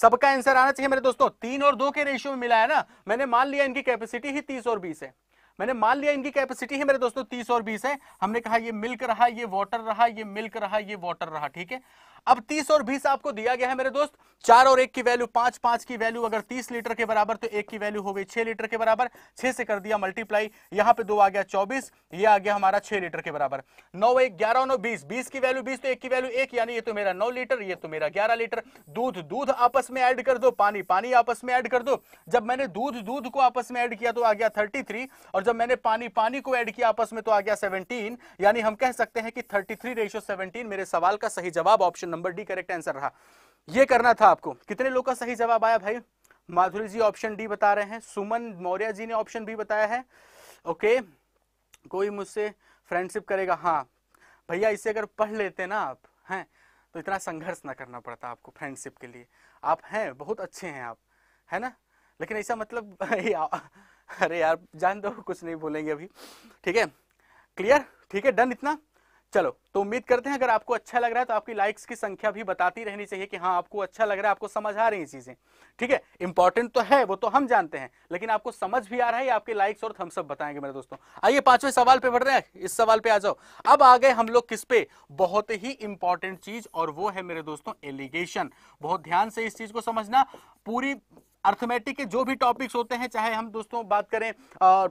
सबका आंसर आना चाहिए मेरे दोस्तों तीन और दो के रेशियो में मिला है ना मैंने मान लिया इनकी कैपेसिटी ही तीस और बीस है मैंने मान लिया इनकी कैपेसिटी है मेरे दोस्तों तीस और बीस है हमने कहा ये मिल्क रहा ये वाटर रहा ये मिल्क रहा ये वाटर रहा ठीक है अब तीस और बीस आपको दिया गया है मेरे दोस्त चार और एक की वैल्यू पांच पांच की वैल्यू अगर तीस लीटर के बराबर तो एक की वैल्यू हो गई छह लीटर के बराबर छह से कर दिया मल्टीप्लाई यहां पे दो आ गया चौबीस ये आ गया हमारा छह लीटर के बराबर नौ एक ग्यारह नौ बीस बीस की वैल्यू बीस तो एक की वैल्यू एक यानी ये तो मेरा नौ लीटर ये तो मेरा ग्यारह लीटर दूध दूध आपस में एड कर दो पानी पानी आपस में एड कर दो जब मैंने दूध दूध को आपस में एड किया तो आ गया थर्टी और जब मैंने पानी पानी को एड किया आपस में तो आ गया सेवनटीन यानी हम कह सकते हैं कि थर्टी थ्री रेशियो सेवनटीन मेरे सवाल का सही जवाब option option number D correct answer रहा ये करना था आपको कितने लोग का सही जवाब आया भाई माधुरी जी ऑप्शन डी बता रहे हैं सुमन मौर्य जी ने ऑप्शन बी बताया है ओके कोई मुझसे फ्रेंडशिप करेगा हाँ भैया इसे अगर पढ़ लेते ना आप हैं तो इतना संघर्ष ना करना पड़ता आपको फ्रेंडशिप के लिए आप हैं बहुत अच्छे हैं आप है ना लेकिन ऐसा मतलब अरे यार जान दो कुछ नहीं बोलेंगे अभी ठीक है क्लियर ठीक है डन इतना चलो तो उम्मीद करते हैं अगर आपको अच्छा लग रहा है तो आपकी लाइक्स की संख्या भी बताती रहनी चाहिए कि हाँ आपको अच्छा लग रहा है आपको समझ आ रही चीज़ें ठीक है इंपॉर्टेंट तो है वो तो हम जानते हैं लेकिन आपको समझ भी आ रहा है आपके लाइक्स और थम्सअप बताएंगे मेरे दोस्तों आइए पांचवें सवाल पे बढ़ रहे हैं इस सवाल पे आ जाओ अब आ गए हम लोग किस पे बहुत ही इंपॉर्टेंट चीज और वो है मेरे दोस्तों एलिगेशन बहुत ध्यान से इस चीज को समझना पूरी अर्थमेटिक के जो भी टॉपिक्स होते हैं चाहे हम दोस्तों बात करें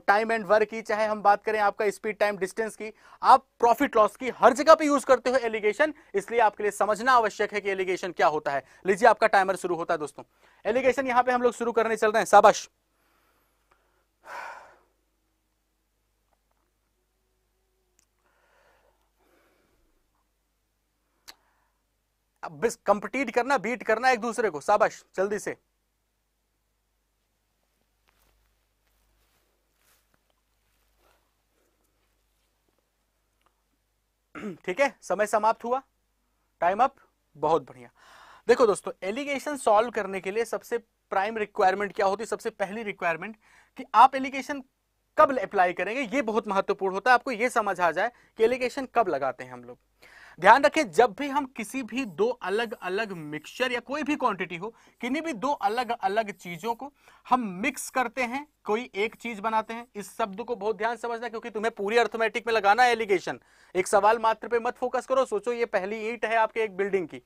टाइम एंड वर्क की चाहे हम बात करें आपका स्पीड टाइम डिस्टेंस की आप प्रॉफिट लॉस की हर जगह जगह पे यूज करते हो एलिगेशन इसलिए आपके लिए समझना आवश्यक है कि एलिगेशन क्या होता है लीजिए आपका टाइमर शुरू होता है दोस्तों एलिगेशन यहां पे हम लोग शुरू करने चल रहे हैं साबाश कंपटीट करना बीट करना एक दूसरे को साबाश जल्दी से ठीक है समय समाप्त हुआ टाइम अप बहुत बढ़िया देखो दोस्तों एलिगेशन सॉल्व करने के लिए सबसे प्राइम रिक्वायरमेंट क्या होती है सबसे पहली रिक्वायरमेंट कि आप एलिगेशन कब अप्लाई करेंगे ये बहुत महत्वपूर्ण होता है आपको ये समझ आ जाए कि एलिगेशन कब लगाते हैं हम लोग ध्यान रखें जब भी हम किसी भी दो अलग अलग मिक्सचर या कोई भी क्वांटिटी हो किन्हीं भी दो अलग अलग चीजों को हम मिक्स करते हैं कोई एक चीज बनाते हैं इस शब्द को बहुत ध्यान समझना है क्योंकि तुम्हें पूरी अर्थमेटिक में लगाना है एलिगेशन एक सवाल मात्र पे मत फोकस करो सोचो ये पहली ईट है आपके एक बिल्डिंग की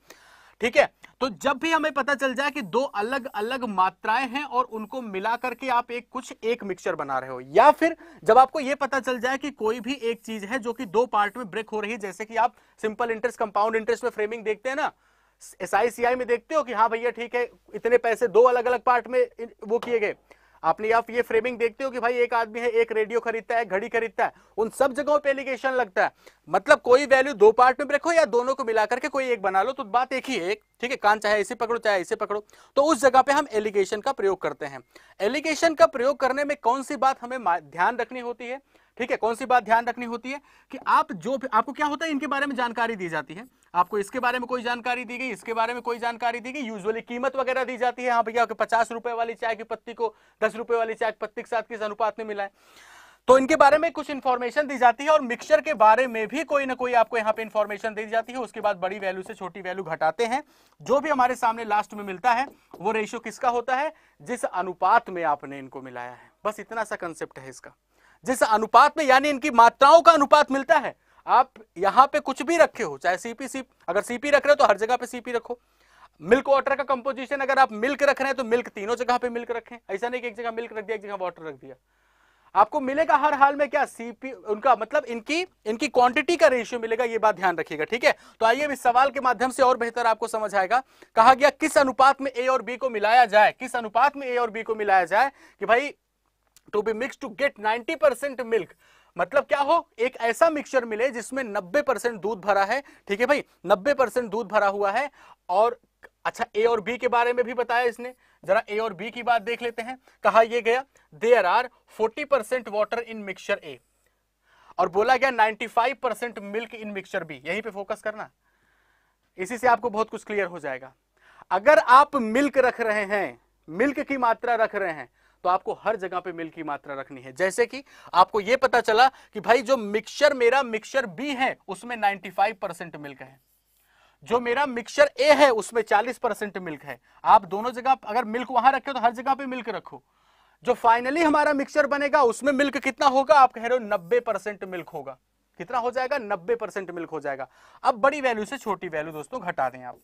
ठीक है तो जब भी हमें पता चल जाए कि दो अलग अलग मात्राएं हैं और उनको मिला करके आप एक कुछ एक मिक्सचर बना रहे हो या फिर जब आपको यह पता चल जाए कि कोई भी एक चीज है जो कि दो पार्ट में ब्रेक हो रही है जैसे कि आप सिंपल इंटरेस्ट कंपाउंड इंटरेस्ट में फ्रेमिंग देखते हैं ना एस में देखते हो कि हाँ भैया ठीक है इतने पैसे दो अलग अलग पार्ट में वो किए गए आपने आप ये फ्रेमिंग देखते हो कि भाई एक आदमी है एक रेडियो खरीदता है घड़ी खरीदता है उन सब जगहों पे एलिगेशन लगता है मतलब कोई वैल्यू दो पार्ट में रखो या दोनों को मिलाकर के कोई एक बना लो तो बात एक ही एक ठीक है कान चाहे इसे पकड़ो चाहे इसे पकड़ो तो उस जगह पे हम एलिगेशन का प्रयोग करते हैं एलिगेशन का प्रयोग करने में कौन सी बात हमें ध्यान रखनी होती है ठीक है कौन सी बात ध्यान रखनी होती है कि आप जो आपको क्या होता है इनके बारे में जानकारी दी जाती है आपको इसके बारे में कोई जानकारी दी गई इसके बारे में कोई जानकारी दी गई यूजुअली कीमत वगैरह दी जाती है हाँ भैया पचास रुपए वाली चाय की पत्ती को दस रुपए वाली चाय की पत्ती के साथ किस अनुपात में मिला है तो इनके बारे में कुछ इन्फॉर्मेशन दी जाती है और मिक्सचर के बारे में भी कोई ना कोई आपको यहाँ पे इन्फॉर्मेशन दी जाती है उसके बाद बड़ी वैल्यू से छोटी वैल्यू घटाते हैं जो भी हमारे सामने लास्ट में मिलता है वो रेशियो किसका होता है जिस अनुपात में आपने इनको मिलाया है बस इतना सा कंसेप्ट है इसका जिस अनुपात में यानी इनकी मात्राओं का अनुपात मिलता है आप यहां पे कुछ भी रखे हो चाहे सीपी सी अगर सीपी रख रहे हो तो हर जगह पे सीपी रखो मिल्क वाटर का कंपोजिशन अगर आप मिल्क रख रहे हैं तो मिल्क तीनों जगह पे मिल्क रखें ऐसा नहीं कि एक जगह मिल्क रख दिया एक जगह वाटर रख दिया आपको मिलेगा हर हाल में क्या सीपी उनका मतलब इनकी इनकी क्वांटिटी का रेशियो मिलेगा ये बात ध्यान रखिएगा ठीक है तो आइए इस सवाल के माध्यम से और बेहतर आपको समझ आएगा कहा गया किस अनुपात में ए और बी को मिलाया जाए किस अनुपात में ए और बी को मिलाया जाए कि भाई to be mixed to get 90 percent milk मतलब क्या हो एक ऐसा मिक्सचर मिले जिसमें 90 परसेंट दूध भरा है ठीक है भाई 90 परसेंट दूध भरा हुआ है और अच्छा ए और बी के बारे में भी बताया इसने जरा ए और बी की बात देख लेते हैं कहा यह गया there are 40 percent water in mixture A और बोला गया 95 percent milk in mixture B यहीं पे फोकस करना इसी से आपको बहुत कुछ क्लियर हो जाएगा अगर आप मिल्क रख रहे हैं मिल्क की मात्रा रख रहे हैं तो आपको हर जगह पे मिल की मात्रा रखनी है जैसे कि आपको यह पता चला कि भाई जो मिक्सचर मेरा मिक्सचर बी है उसमें 95 परसेंट मिल्क है जो मेरा मिक्सचर ए है उसमें 40 परसेंट मिल्क है आप दोनों जगह अगर मिल्क वहां रखे तो हर जगह पे मिल्क रखो जो फाइनली हमारा मिक्सचर बनेगा उसमें मिल्क कितना होगा आप कह रहे हो नब्बे परसेंट मिल्क होगा कितना हो जाएगा नब्बे परसेंट मिल्क हो जाएगा अब बड़ी वैल्यू से छोटी वैल्यू दोस्तों घटा दें आप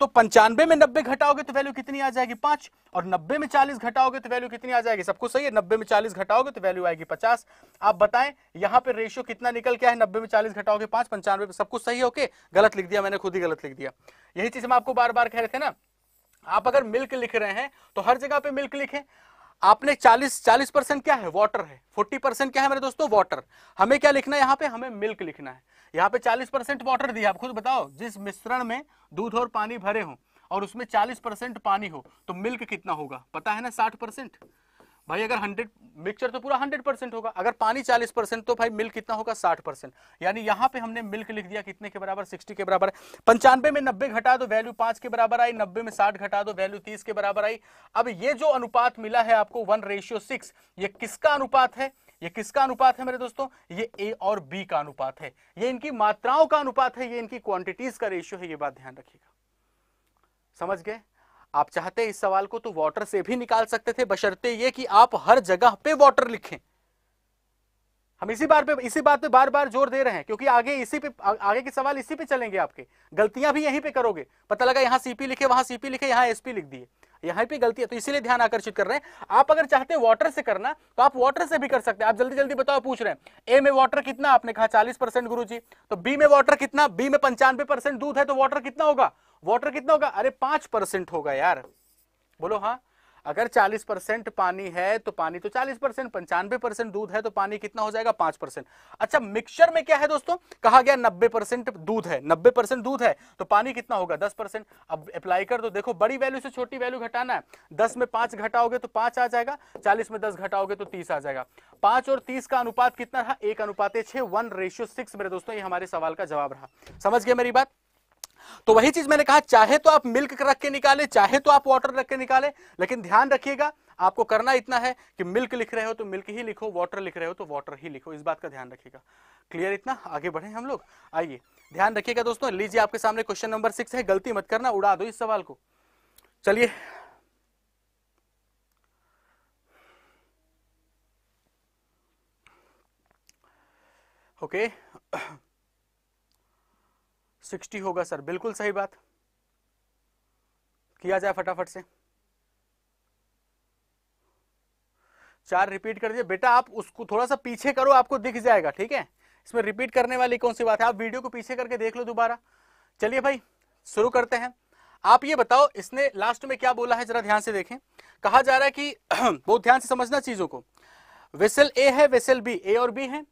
तो पंचानवे में नब्बे घटाओगे तो वैल्यू कितनी आ जाएगी पांच और नब्बे में चालीस घटाओगे तो वैल्यू कितनी आ जाएगी सबको सही है नब्बे में चालीस घटाओगे तो वैल्यू आएगी पचास आप बताएं यहां पे रेशियो कितना निकल क्या है नब्बे में चालीस घटाओगे पांच पंचानवे में सब कुछ सही है ओके गलत लिख दिया मैंने खुद ही गलत लिख दिया यही चीज हम आपको बार बार कह रहे थे ना आप अगर मिल्क लिख रहे हैं तो हर जगह पे मिल्क लिखे आपने 40 40 परसेंट क्या है वाटर है 40 परसेंट क्या है मेरे दोस्तों वाटर हमें क्या लिखना है यहाँ पे हमें मिल्क लिखना है यहाँ पे 40 परसेंट वाटर दिया आप खुद बताओ जिस मिश्रण में दूध और पानी भरे हो और उसमें 40 परसेंट पानी हो तो मिल्क कितना होगा पता है ना 60 परसेंट भाई अगर 100 मिक्सचर तो पूरा 100 परसेंट होगा अगर पानी 40 परसेंट तो भाई मिल्क कितना होगा 60 परसेंट यानी यहाँ पे हमने मिल्क लिख दिया कितने के बराबर 60 के बराबर पंचानवे में 90 घटा दो वैल्यू 5 के बराबर आई 90 में 60 घटा दो वैल्यू 30 के बराबर आई अब ये जो अनुपात मिला है आपको वन रेशियो सिक्स ये किसका अनुपात है ये किसका अनुपात है मेरे दोस्तों ये ए और बी का अनुपात है ये इनकी मात्राओं का अनुपात है ये इनकी क्वांटिटीज का रेशियो है ये बात ध्यान रखिएगा समझ गए आप चाहते इस सवाल को तो वाटर से भी निकाल सकते थे बशर्ते ये कि आप हर जगह पे वाटर लिखें हम इसी बार पे इसी बात पे बार बार जोर दे रहे हैं क्योंकि आगे इसी पे आ, आगे के सवाल इसी पे चलेंगे आपके गलतियां भी यहीं पे करोगे पता लगा यहां सीपी लिखे वहां सीपी लिखे यहां एसपी लिख दिए यहां पे गलती है तो इसीलिए ध्यान आकर्षित कर रहे हैं आप अगर चाहते हैं वाटर से करना तो आप वाटर से भी कर सकते हैं आप जल्दी जल्दी बताओ पूछ रहे हैं ए में वाटर कितना आपने कहा चालीस परसेंट गुरु जी तो बी में वाटर कितना बी में पंचानवे परसेंट दूध है तो वाटर कितना होगा वाटर कितना होगा अरे पांच परसेंट होगा यार बोलो हाँ अगर 40 परसेंट पानी है तो पानी तो 40 परसेंट पंचानवे परसेंट दूध है तो पानी कितना हो जाएगा 5 परसेंट अच्छा मिक्सचर में क्या है दोस्तों कहा गया 90 परसेंट दूध है 90 परसेंट दूध है तो पानी कितना होगा 10 परसेंट अब अप्लाई कर दो देखो बड़ी वैल्यू से छोटी वैल्यू घटाना है 10 में 5 घटाओगे तो पांच आ जाएगा चालीस में दस घटाओगे तो तीस आ जाएगा पांच और तीस का अनुपात कितना रहा एक अनुपात छे वन रेशियो सिक्स मेरे दोस्तों ये हमारे सवाल का जवाब रहा समझ गया मेरी बात तो वही चीज मैंने कहा चाहे तो आप मिल्क रख के निकाले चाहे तो आप वाटर रख के निकाले लेकिन ध्यान रखिएगा आपको करना इतना है कि मिल्क लिख रहे हो तो मिल्क ही लिखो वाटर लिख रहे हो तो वाटर ही लिखो इस बात का ध्यान रखिएगा क्लियर इतना आगे बढ़े हम लोग आइए ध्यान रखिएगा दोस्तों लीजिए आपके सामने क्वेश्चन नंबर सिक्स है गलती मत करना उड़ा दो इस सवाल को चलिए ओके okay. सिक्सटी होगा सर बिल्कुल सही बात किया जाए फटाफट से चार रिपीट कर दिए बेटा आप उसको थोड़ा सा पीछे करो आपको दिख जाएगा ठीक है इसमें रिपीट करने वाली कौन सी बात है आप वीडियो को पीछे करके देख लो दोबारा चलिए भाई शुरू करते हैं आप ये बताओ इसने लास्ट में क्या बोला है जरा ध्यान से देखें कहा जा रहा है कि बहुत ध्यान से समझना चीजों को वेसल ए है वेसल बी ए और बी है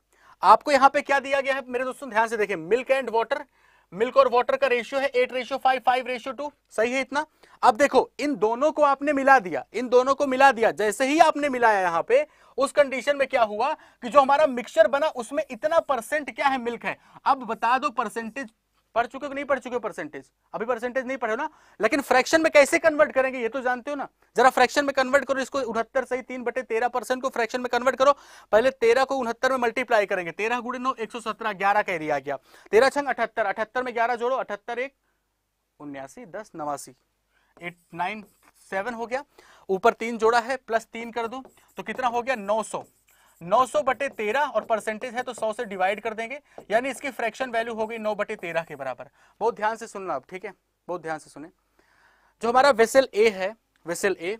आपको यहाँ पे क्या दिया गया है मेरे दोस्तों ध्यान से देखें मिल्क एंड वाटर मिल्क और वाटर का रेशियो है eight ratio five five ratio two सही है इतना अब देखो इन दोनों को आपने मिला दिया इन दोनों को मिला दिया जैसे ही आपने मिलाया यहाँ पे उस कंडीशन में क्या हुआ कि जो हमारा मिक्सचर बना उसमें इतना परसेंट क्या है मिल्क है अब बता दो परसेंटेज पढ़ चुके हो नहीं पढ़ चुके हो परसेंटेज अभी परसेंटेज नहीं पढ़े हो ना लेकिन फ्रैक्शन में कैसे कन्वर्ट करेंगे ये तो जानते हो ना जरा फ्रैक्शन में कन्वर्ट करो इसको उनहत्तर से तीन बटे तेरह परसेंट को फ्रैक्शन में कन्वर्ट करो पहले तेरह को उनहत्तर में मल्टीप्लाई करेंगे तेरह गुड़े नौ एक सौ सत्रह ग्यारह कह दिया गया तेरह छंग अठहत्तर अठहत्तर में ग्यारह जोड़ो अठहत्तर एक उन्यासी दस नवासी एट नाइन सेवन हो गया ऊपर तीन जोड़ा है प्लस तीन कर दो तो कितना हो गया नौ सौ नौ सौ बटे तेरह और परसेंटेज है तो सौ से डिवाइड कर देंगे यानी इसकी फ्रैक्शन वैल्यू होगी नौ बटे तेरह के बराबर बहुत ध्यान से सुनना आप ठीक है बहुत ध्यान से सुने जो हमारा वेसल ए है वेसल ए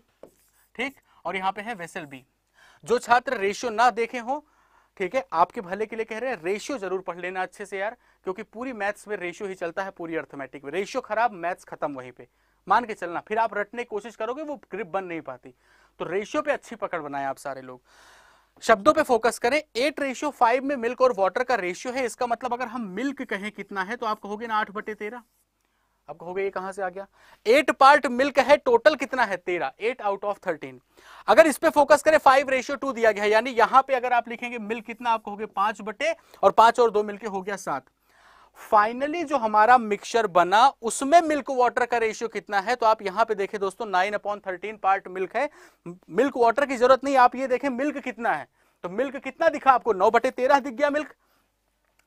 ठीक और यहाँ पे है वेसल बी जो छात्र रेशियो ना देखे हो ठीक है आपके भले के लिए कह रहे हैं रेशियो जरूर पढ़ लेना अच्छे से यार क्योंकि पूरी मैथ्स में रेशियो ही चलता है पूरी अर्थमेटिक में रेशियो खराब मैथ्स खत्म वहीं पे मान के चलना फिर आप रटने की कोशिश करोगे वो ग्रिप बन नहीं पाती तो रेशियो पे अच्छी पकड़ बनाए आप सारे लोग शब्दों पे फोकस करें एट रेशियो फाइव में मिल्क और वाटर का रेशियो है इसका मतलब अगर हम मिल्क कहें कितना है तो आप कहोगे ना आठ बटे तेरह आप कहोगे ये कहां से आ गया एट पार्ट मिल्क है टोटल कितना है तेरह एट आउट ऑफ थर्टीन अगर इस पे फोकस करें फाइव रेशियो टू दिया गया यानी यहां पे अगर आप लिखेंगे मिल्क कितना आप कहोगे पांच बटे और पांच और दो मिलके हो गया सात फाइनली जो हमारा मिक्सचर बना उसमें मिल्क वाटर का रेशियो कितना है तो आप यहां पे देखें दोस्तों nine upon thirteen part milk है मिल्क वाटर की जरूरत नहीं आप ये देखें मिल्क कितना है तो मिल्क कितना दिखा आपको नौ बटे तेरह दिख गया मिल्क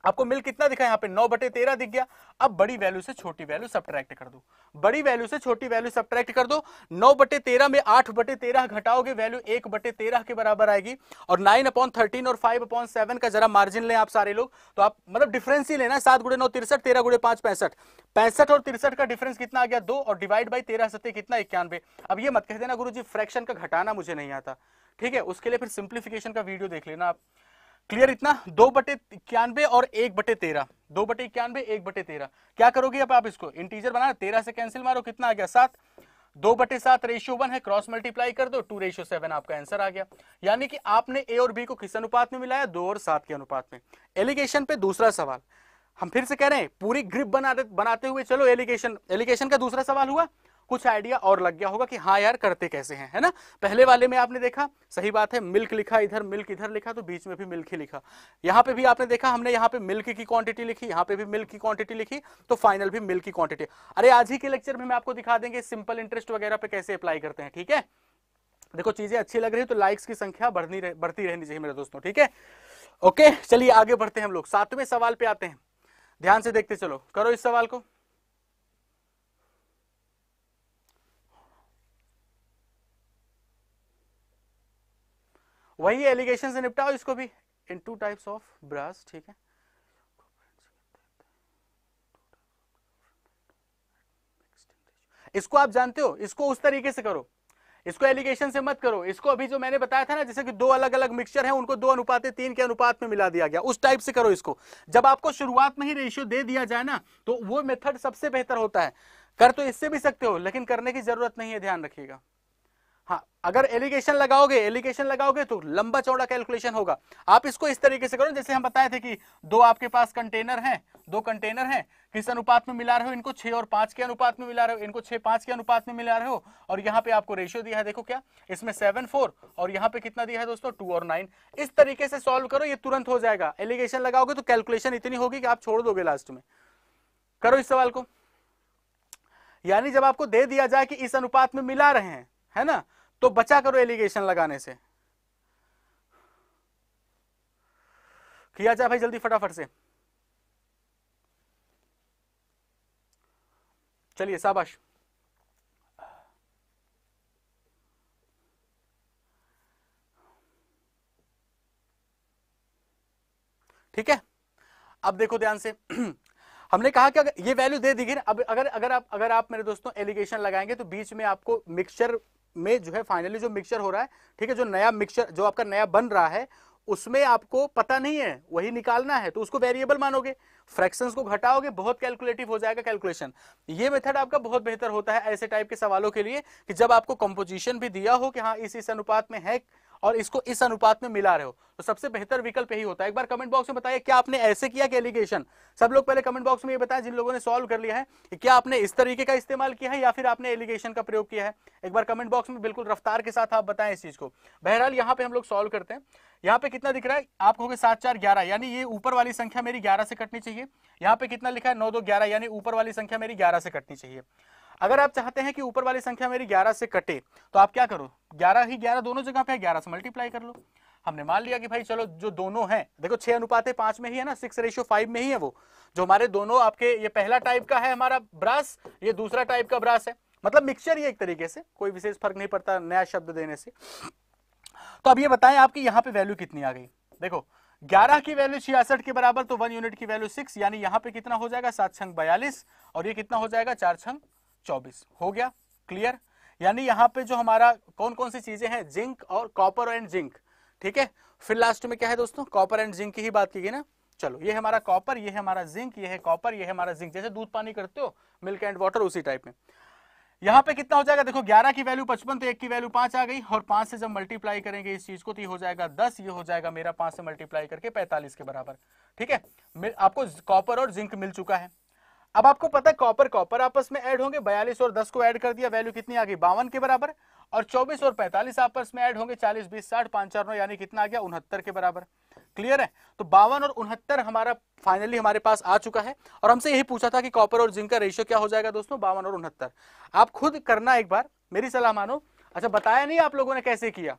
आपको मिल कितना दिखा यहाँ पे नौ बटे तेरह दिख गया अब बड़ी वैल्यू से छोटी वैल्यू सब्ट्रैक्ट कर दो बड़ी वैल्यू से छोटी वैल्यू सब्ट्रैक्ट कर दो नौ बटे तेरह में आठ बटे तेरह घटाओगे वैल्यू एक बटे तेरह के बराबर आएगी और नाइन अपॉन थर्टीन और फाइव अपॉन सेवन का जरा मार्जिन लें आप सारे लोग तो आप मतलब डिफरेंस ही लेना सात गुड़े नौ तिरसठ तेरह गुड़े पांच पैंसठ पैंसठ और तिरसठ का डिफरेंस कितना आ गया दो और डिवाइड बाई तेरह सत्य कितना इक्यानवे अब ये मत कह देना गुरु जी फ्रैक्शन का घटाना मुझे नहीं आता ठीक है उसके लिए फिर सिंप्लीफिकेशन का वीडियो देख लेना आप क्लियर इतना दो बटे इक्यानवे और एक बटे तेरह दो बटे इक्यानवे एक बटे तेरह क्या करोगे अब आप इसको इंटीजर बना तेरह से कैंसिल मारो कितना आ गया सात दो बटे सात रेशियो वन है क्रॉस मल्टीप्लाई कर दो टू रेशियो सेवन आपका आंसर आ गया यानी कि आपने ए और बी को किस अनुपात में मिलाया दो और सात के अनुपात में एलिगेशन पे दूसरा सवाल हम फिर से कह रहे हैं पूरी ग्रिप बना बनाते हुए चलो एलिगेशन एलिगेशन का दूसरा सवाल हुआ कुछ आइडिया और लग गया होगा कि हाँ यार करते कैसे हैं है ना पहले वाले में आपने देखा सही बात है मिल्क लिखा इधर मिल्क इधर लिखा तो बीच में भी मिल्क ही लिखा यहाँ पे भी आपने देखा हमने यहाँ पे मिल्क की क्वांटिटी लिखी यहाँ पे भी मिल्क की क्वांटिटी लिखी तो फाइनल भी मिल्क की क्वांटिटी अरे आज ही के लेक्चर में हम आपको दिखा देंगे सिंपल इंटरेस्ट वगैरह पे कैसे अप्लाई करते हैं ठीक है देखो चीजें अच्छी लग रही तो लाइक्स की संख्या बढ़नी रह, बढ़ती रहनी चाहिए मेरे दोस्तों ठीक है ओके चलिए आगे बढ़ते हैं हम लोग सातवें सवाल पे आते हैं ध्यान से देखते चलो करो इस सवाल को वही एलिगेशन से निपटाओ इसको भी in two types of brass ठीक है इसको आप जानते हो इसको उस तरीके से करो इसको एलिगेशन से मत करो इसको अभी जो मैंने बताया था ना जैसे कि दो अलग अलग मिक्सचर है उनको दो अनुपात तीन के अनुपात में मिला दिया गया उस टाइप से करो इसको जब आपको शुरुआत में ही रेशियो दे दिया जाए ना तो वो मेथड सबसे बेहतर होता है कर तो इससे भी सकते हो लेकिन करने की जरूरत नहीं है ध्यान रखिएगा हाँ, अगर एलिगेशन लगाओगे एलिगेशन लगाओगे तो लंबा चौड़ा कैलकुलेशन होगा आप इसको इस तरीके से करो जैसे हम बताए थे कि दो आपके पास कंटेनर हैं दो कंटेनर हैं किस अनुपात में मिला रहे हो इनको छह और पांच के अनुपात में मिला रहे हो इनको छह पांच के अनुपात में मिला रहे हो और यहाँ पे आपको रेशियो दिया है देखो क्या इसमें सेवन फोर और यहाँ पे कितना दिया है दोस्तों टू और नाइन इस तरीके से सोल्व करो ये तुरंत हो जाएगा एलिगेशन लगाओगे तो कैलकुलेशन इतनी होगी कि आप छोड़ दोगे लास्ट में करो इस सवाल को यानी जब आपको दे दिया जाए कि इस अनुपात में मिला रहे हैं है ना तो बचा करो एलिगेशन लगाने से किया जाए भाई जल्दी फटाफट से चलिए शाबाश ठीक है अब देखो ध्यान से हमने कहा कि अगर ये वैल्यू दे दी गई अब अगर अगर आप अगर आप मेरे दोस्तों एलिगेशन लगाएंगे तो बीच में आपको मिक्सचर में जो है फाइनली जो मिक्सचर हो रहा है ठीक है जो नया मिक्सचर जो आपका नया बन रहा है उसमें आपको पता नहीं है वही निकालना है तो उसको वेरिएबल मानोगे फ्रैक्शंस को घटाओगे बहुत कैलकुलेटिव हो जाएगा कैलकुलेशन ये मेथड आपका बहुत बेहतर होता है ऐसे टाइप के सवालों के लिए कि जब आपको कंपोजिशन भी दिया हो कि हाँ इस इस अनुपात में है और इसको इस अनुपात में मिला रहे हो तो सबसे बेहतर विकल्प यही होता है एक बार कमेंट बॉक्स में बताइए क्या आपने ऐसे किया कि एलिगेशन सब लोग पहले कमेंट बॉक्स में ये बताएं जिन लोगों ने सॉल्व कर लिया है कि क्या आपने इस तरीके का इस्तेमाल किया है या फिर आपने एलिगेशन का प्रयोग किया है एक बार कमेंट बॉक्स में बिल्कुल रफ्तार के साथ आप बताएं इस चीज को बहरहाल यहाँ पे हम लोग सोल्व करते हैं यहाँ पे कितना दिख रहा है आप कहोगे सात चार ग्यारह यानी ये ऊपर वाली संख्या मेरी ग्यारह से कटनी चाहिए यहाँ पे कितना लिखा है नौ दो ग्यारह यानी ऊपर वाली संख्या मेरी ग्यारह से कटनी चाहिए अगर आप चाहते हैं कि ऊपर वाली संख्या मेरी ग्यारह से कटे तो आप क्या करो ग्यारह ही ग्यारह दोनों जगह पे ग्यारह से मल्टीप्लाई कर लो हमने मान लिया कि भाई चलो जो दोनों हैं देखो छह अनुपात है पांच में ही है ना सिक्स रेशियो फाइव में ही है वो जो हमारे दोनों आपके ये पहला टाइप का है हमारा ब्रास ये दूसरा टाइप का ब्रास है मतलब मिक्सचर ही एक तरीके से कोई विशेष फर्क नहीं पड़ता नया शब्द देने से तो अब ये बताएं आपकी यहाँ पे वैल्यू कितनी आ गई देखो 11 की वैल्यू छियासठ के बराबर तो वन यूनिट की वैल्यू सिक्स यानी यहाँ पे कितना हो जाएगा सात छंग बयालीस और ये कितना हो जाएगा चार छंग चौबीस हो गया क्लियर यानी यहाँ पे जो हमारा कौन कौन सी चीजें हैं जिंक और कॉपर एंड जिंक ठीक है फिर लास्ट में क्या है दोस्तों कॉपर एंड जिंक की ही बात की गई ना चलो ये हमारा कॉपर ये हमारा जिंक ये है कॉपर ये है हमारा जिंक जैसे दूध पानी करते हो मिल्क एंड वाटर उसी टाइप में यहाँ पे कितना हो जाएगा देखो 11 की वैल्यू 55 तो एक की वैल्यू पांच आ गई और पांच से जब मल्टीप्लाई करेंगे इस चीज को तो ये हो जाएगा दस ये हो जाएगा मेरा पांच से मल्टीप्लाई करके पैंतालीस के बराबर ठीक है आपको कॉपर और जिंक मिल चुका है अब आपको पता है कॉपर कॉपर आपस में ऐड होंगे बयालीस और दस को ऐड कर दिया वैल्यू कितनी आ गई बावन के बराबर और चौबीस और पैंतालीस आपस में ऐड होंगे चालीस बीस साठ पांच चार नौ यानी कितना आ गया उनहत्तर के बराबर क्लियर है तो बावन और उनहत्तर हमारा फाइनली हमारे पास आ चुका है और हमसे यही पूछा था कि कॉपर और जिंक का रेशियो क्या हो जाएगा दोस्तों बावन और उनहत्तर आप खुद करना एक बार मेरी सलाह मानो अच्छा बताया नहीं आप लोगों ने कैसे किया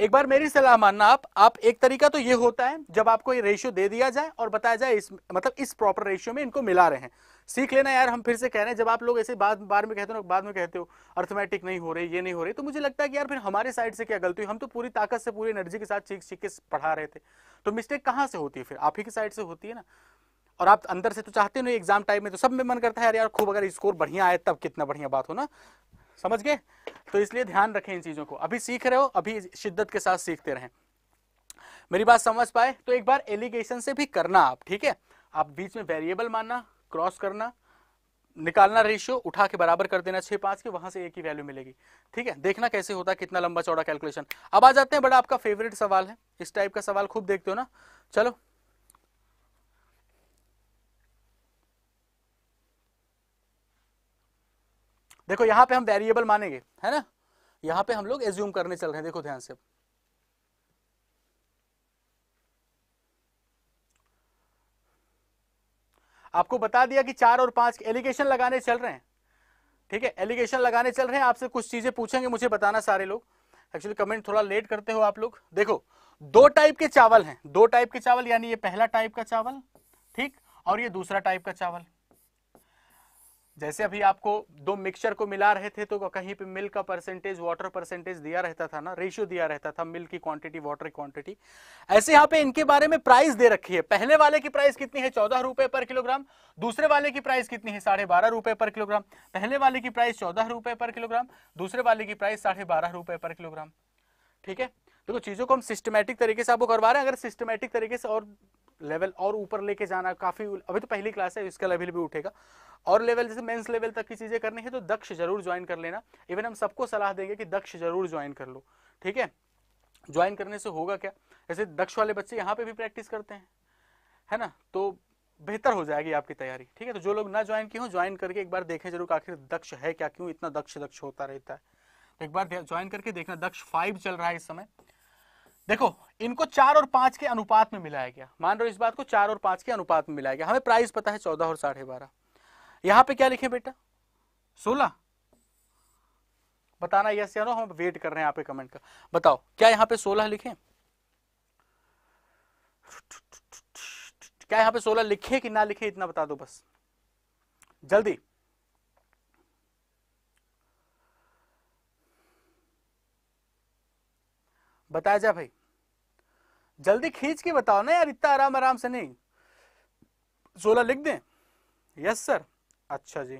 एक बार मेरी सलाह मानना आप आप एक तरीका तो ये होता है जब आपको ये रेशियो दे दिया जाए और बताया जाए इस मतलब इस प्रॉपर रेशियो में इनको मिला रहे हैं सीख लेना यार हम फिर से कह रहे हैं जब आप लोग ऐसे बाद बार में कहते हो बाद में कहते हो अर्थमेटिक नहीं हो रही ये नहीं हो रही तो मुझे लगता है कि यार फिर हमारे साइड से क्या गलती हुई हम तो पूरी ताकत से पूरी एनर्जी के साथ चीख चीख के पढ़ा रहे थे तो मिस्टेक कहाँ से होती है फिर आप ही की साइड से होती है ना और आप अंदर से तो चाहते हो एग्जाम टाइम में तो सब में मन करता है यार यार खूब अगर स्कोर बढ़िया आए तब कितना बढ़िया बात हो ना समझ गए तो इसलिए ध्यान रखें इन चीज़ों को अभी सीख रहे हो अभी शिद्दत के साथ सीखते रहें मेरी बात समझ पाए तो एक बार एलिगेशन से भी करना आप ठीक है आप बीच में वेरिएबल मानना क्रॉस करना निकालना रेशियो उठा के बराबर कर देना छह पांच के वहां से एक ही वैल्यू मिलेगी ठीक है देखना कैसे होता है कितना लंबा चौड़ा कैलकुलेशन अब आ जाते हैं बड़ा आपका फेवरेट सवाल है इस टाइप का सवाल खूब देखते हो ना चलो देखो यहां पे हम वेरिएबल मानेंगे है ना यहां पे हम लोग एज्यूम करने चल रहे हैं देखो ध्यान से आपको बता दिया कि चार और पांच एलिगेशन लगाने चल रहे हैं ठीक है एलिगेशन लगाने चल रहे हैं आपसे कुछ चीजें पूछेंगे मुझे बताना सारे लोग एक्चुअली कमेंट थोड़ा लेट करते हो आप लोग देखो दो टाइप के चावल हैं दो टाइप के चावल यानी ये पहला टाइप का चावल ठीक और ये दूसरा टाइप का चावल जैसे अभी आपको दो मिक्सचर को मिला रहे थे तो कहीं पे मिल्क का परसेंटेज वाटर परसेंटेज दिया रहता था ना रेशियो दिया रहता था मिल्क की क्वांटिटी वाटर की क्वांटिटी ऐसे यहाँ पे इनके बारे में प्राइस दे रखी है पहले वाले की प्राइस कितनी है चौदह रुपए पर किलोग्राम दूसरे वाले की प्राइस कितनी है साढ़े बारह रुपए पर किलोग्राम पहले वाले की प्राइस चौदह रुपए पर किलोग्राम दूसरे वाले की प्राइस साढ़े बारह रुपए पर किलोग्राम ठीक है देखो चीजों को हम सिस्टमेटिक तरीके से आपको करवा रहे हैं अगर सिस्टमेटिक तरीके से और लेवल और ऊपर लेके जाना काफ़ी अभी तो पहली क्लास है इसका लेवल भी उठेगा और लेवल जैसे मेंस लेवल तक की चीज़ें करनी है तो दक्ष जरूर ज्वाइन कर लेना इवन हम सबको सलाह देंगे कि दक्ष जरूर ज्वाइन कर लो ठीक है ज्वाइन करने से होगा क्या जैसे दक्ष वाले बच्चे यहाँ पे भी प्रैक्टिस करते हैं है ना तो बेहतर हो जाएगी आपकी तैयारी ठीक है तो जो लोग ना ज्वाइन किए हो ज्वाइन करके एक बार देखें जरूर आखिर दक्ष है क्या क्यों इतना दक्ष दक्ष होता रहता है एक बार ज्वाइन करके देखना दक्ष फाइव चल रहा है इस समय देखो इनको चार और पांच के अनुपात में मिलाया गया मान रो इस बात को चार और पांच के अनुपात में मिलाया गया हमें प्राइस पता है चौदह और साढ़े बारह यहां पर क्या लिखे बेटा सोलह बताना यस या नो हम वेट कर रहे हैं यहाँ कमेंट का बताओ क्या यहां पे सोलह लिखे क्या यहां पे सोलह लिखे कि ना लिखे इतना बता दो बस जल्दी बताया जा भाई जल्दी खींच के बताओ ना यार इतना आराम आराम से नहीं सोलह लिख दें यस सर अच्छा जी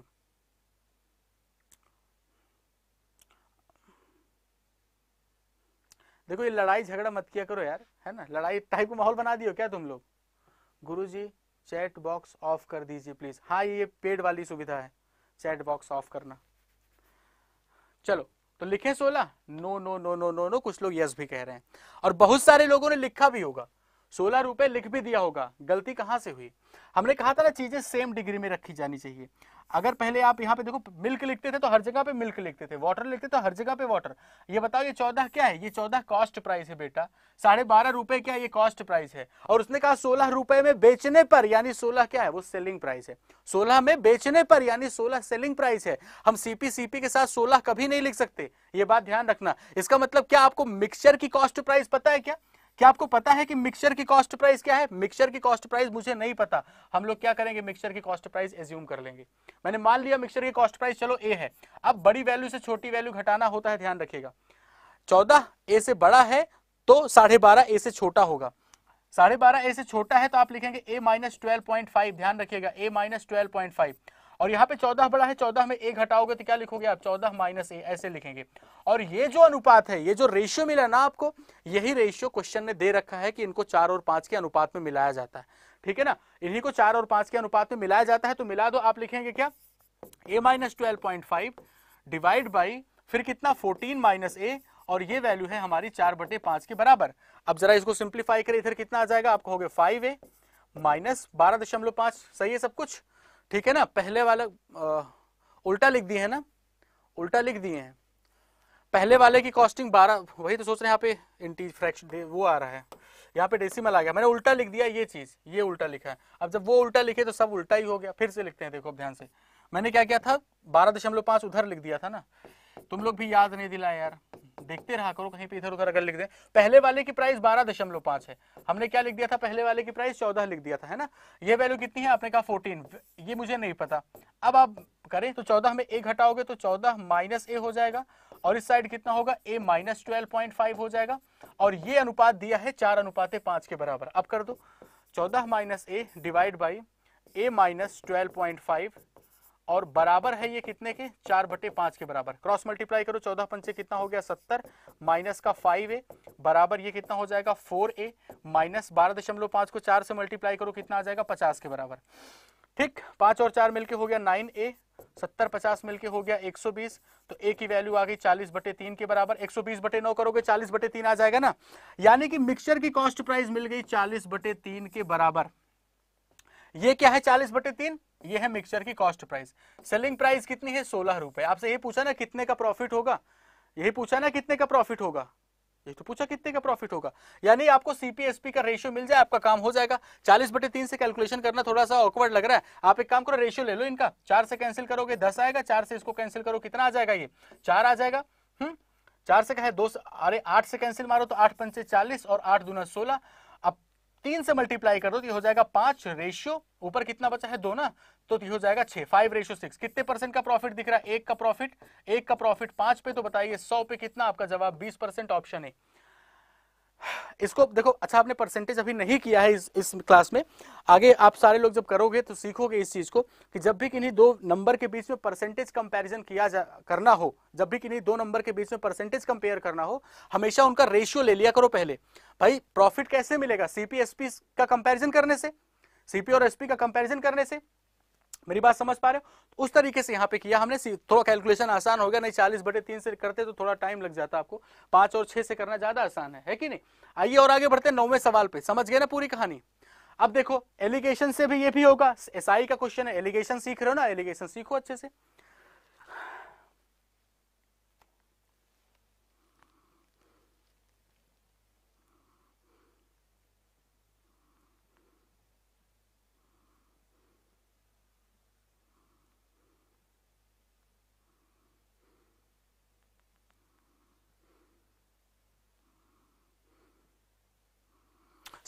देखो ये लड़ाई झगड़ा मत किया करो यार है ना लड़ाई टाइप का माहौल बना दियो क्या तुम लोग गुरु जी चैट बॉक्स ऑफ कर दीजिए प्लीज हाँ ये पेड वाली सुविधा है चैट बॉक्स ऑफ करना चलो तो लिखें सोलह no no no no no no कुछ लोग यस भी कह रहे हैं और बहुत सारे लोगों ने लिखा भी होगा सोलह रुपए लिख भी दिया होगा गलती कहां से हुई हमने कहा था ना चीजें सेम डिग्री में रखी जानी चाहिए अगर पहले आप यहाँ पे देखो मिल्क लिखते थे तो हर जगह पे मिल्क लिखते थे वाटर लिखते तो हर जगह पे वाटर ये बताओ ये चौदह क्या है ये चौदह कॉस्ट प्राइस है बेटा साढ़े बारह रुपए क्या ये कॉस्ट प्राइस है और उसने कहा सोलह रुपए में बेचने पर यानी सोलह क्या है वो सेलिंग प्राइस है सोलह में बेचने पर यानी सोलह सेलिंग प्राइस है हम सीपी सीपी के साथ सोलह कभी नहीं लिख सकते ये बात ध्यान रखना इसका मतलब क्या आपको मिक्सचर की कॉस्ट प्राइस पता है क्या क्या आपको पता है कि मिक्सचर की कॉस्ट प्राइस क्या है मिक्सचर की कॉस्ट प्राइस मुझे नहीं पता हम लोग क्या करेंगे मिक्सचर की कॉस्ट प्राइस एज्यूम कर लेंगे मैंने मान लिया मिक्सचर की कॉस्ट प्राइस चलो ए है अब बड़ी वैल्यू से छोटी वैल्यू घटाना होता है ध्यान रखिएगा चौदह ए से बड़ा है तो साढ़े बारह ए से छोटा होगा साढ़े बारह ए से छोटा है तो आप लिखेंगे A minus twelve point five ध्यान रखिएगा A minus twelve point five और यहाँ पे चौदह बड़ा है चौदह में ए घटाओगे तो क्या लिखोगे आप चौदह माइनस ए ऐसे लिखेंगे और ये जो अनुपात है ये जो रेशियो मिला ना आपको यही रेशियो क्वेश्चन ने दे रखा है कि इनको चार और पांच के अनुपात में मिलाया जाता है ठीक है ना इन्हीं को चार और पांच के अनुपात में मिलाया जाता है तो मिला दो आप लिखेंगे क्या ए माइनस डिवाइड बाई फिर कितना फोर्टीन माइनस और ये वैल्यू है हमारी चार बटे पांच के बराबर अब जरा इसको सिंप्लीफाई करें इधर कितना आ जाएगा आपको हो गया फाइव ए माइनस बारह दशमलव पांच सही है सब कुछ ठीक है ना पहले वाला आ, उल्टा लिख दिए है ना उल्टा लिख दिए हैं पहले वाले की कॉस्टिंग बारह वही तो सोच रहे हैं यहाँ पे इंटीज फ्रैक्शन वो आ रहा है यहाँ पे डेसिमल आ गया मैंने उल्टा लिख दिया ये चीज ये उल्टा लिखा है अब जब वो उल्टा लिखे तो सब उल्टा ही हो गया फिर से लिखते हैं देखो ध्यान से मैंने क्या किया था बारह दशमलव पांच उधर लिख दिया था ना तुम लोग भी याद नहीं दिला यार देखते रहा करो कहीं पे इधर उधर अगर लिख दे पहले वाले की प्राइस बारह दशमलव पांच है हमने क्या लिख दिया था पहले वाले की प्राइस चौदह लिख दिया था है ना ये वैल्यू कितनी है आपने कहा फोर्टीन ये मुझे नहीं पता अब आप करें तो चौदह में ए घटाओगे तो चौदह माइनस ए हो जाएगा और इस साइड कितना होगा A minus twelve point five हो जाएगा और ये अनुपात दिया है चार अनुपात पांच के बराबर अब कर दो चौदह minus A divide by A minus twelve point five और बराबर है ये कितने के चार बटे पांच के बराबर क्रॉस मल्टीप्लाई करो चौदह पंच कितना हो गया सत्तर माइनस का फाइव ए बराबर ये कितना हो जाएगा फोर ए माइनस बारह दशमलव पांच को चार से मल्टीप्लाई करो कितना आ जाएगा पचास के बराबर ठीक पांच और चार मिलके हो गया नाइन ए सत्तर पचास मिलके हो गया एक सौ बीस तो ए की वैल्यू आ गई चालीस बटे तीन के बराबर एक सौ बीस बटे नौ करोगे चालीस बटे तीन आ जाएगा ना यानी कि मिक्सचर की कॉस्ट प्राइस मिल गई चालीस बटे तीन के बराबर ये क्या है चालीस बटे तीन ये है मिक्सचर की कॉस्ट प्राइस सेलिंग प्राइस कितनी है सोलह रुपए आपसे ये पूछा ना कितने का प्रॉफिट होगा यही पूछा ना कितने का प्रॉफिट होगा ये तो पूछा कितने का प्रॉफिट होगा यानी आपको सीपीएसपी का रेशियो मिल जाए आपका काम हो जाएगा चालीस बटे तीन से कैलकुलेशन करना थोड़ा सा ऑकवर्ड लग रहा है आप एक काम करो रेशियो ले लो इनका चार से कैंसिल करोगे दस आएगा चार से इसको कैंसिल करो कितना आ जाएगा ये चार आ जाएगा हम्म चार से कहे दो अरे आठ से कैंसिल मारो तो आठ पंचे चालीस और आठ दूना सोलह तीन से मल्टीप्लाई कर दो तो हो जाएगा पांच रेशियो ऊपर कितना बचा है दो ना तो हो जाएगा छह फाइव रेशियो सिक्स कितने परसेंट का प्रॉफिट दिख रहा है एक का प्रॉफिट एक का प्रॉफिट पांच पे तो बताइए सौ पे कितना आपका जवाब बीस परसेंट ऑप्शन है इसको देखो अच्छा आपने परसेंटेज अभी नहीं किया है इस इस क्लास में आगे आप सारे लोग जब करोगे तो सीखोगे इस चीज़ को कि जब भी किन्हीं दो नंबर के बीच में परसेंटेज कंपैरिजन किया जा करना हो जब भी किन्हीं दो नंबर के बीच में परसेंटेज कंपेयर करना हो हमेशा उनका रेशियो ले लिया करो पहले भाई प्रॉफिट कैसे मिलेगा सीपीएसपी का कंपेरिजन करने से सीपी और एसपी का कंपेरिजन करने से मेरी बात समझ पा रहे हो तो उस तरीके से यहाँ पे किया हमने थोड़ा कैलकुलेशन आसान हो गया नहीं चालीस बटे तीन से करते तो थोड़ा टाइम लग जाता आपको पांच और छह से करना ज्यादा आसान है है कि नहीं आइए और आगे बढ़ते नौवे सवाल पे समझ गए ना पूरी कहानी अब देखो एलिगेशन से भी ये भी होगा एसआई का क्वेश्चन है एलिगेशन सीख रहे हो ना एलिगेशन सीखो अच्छे से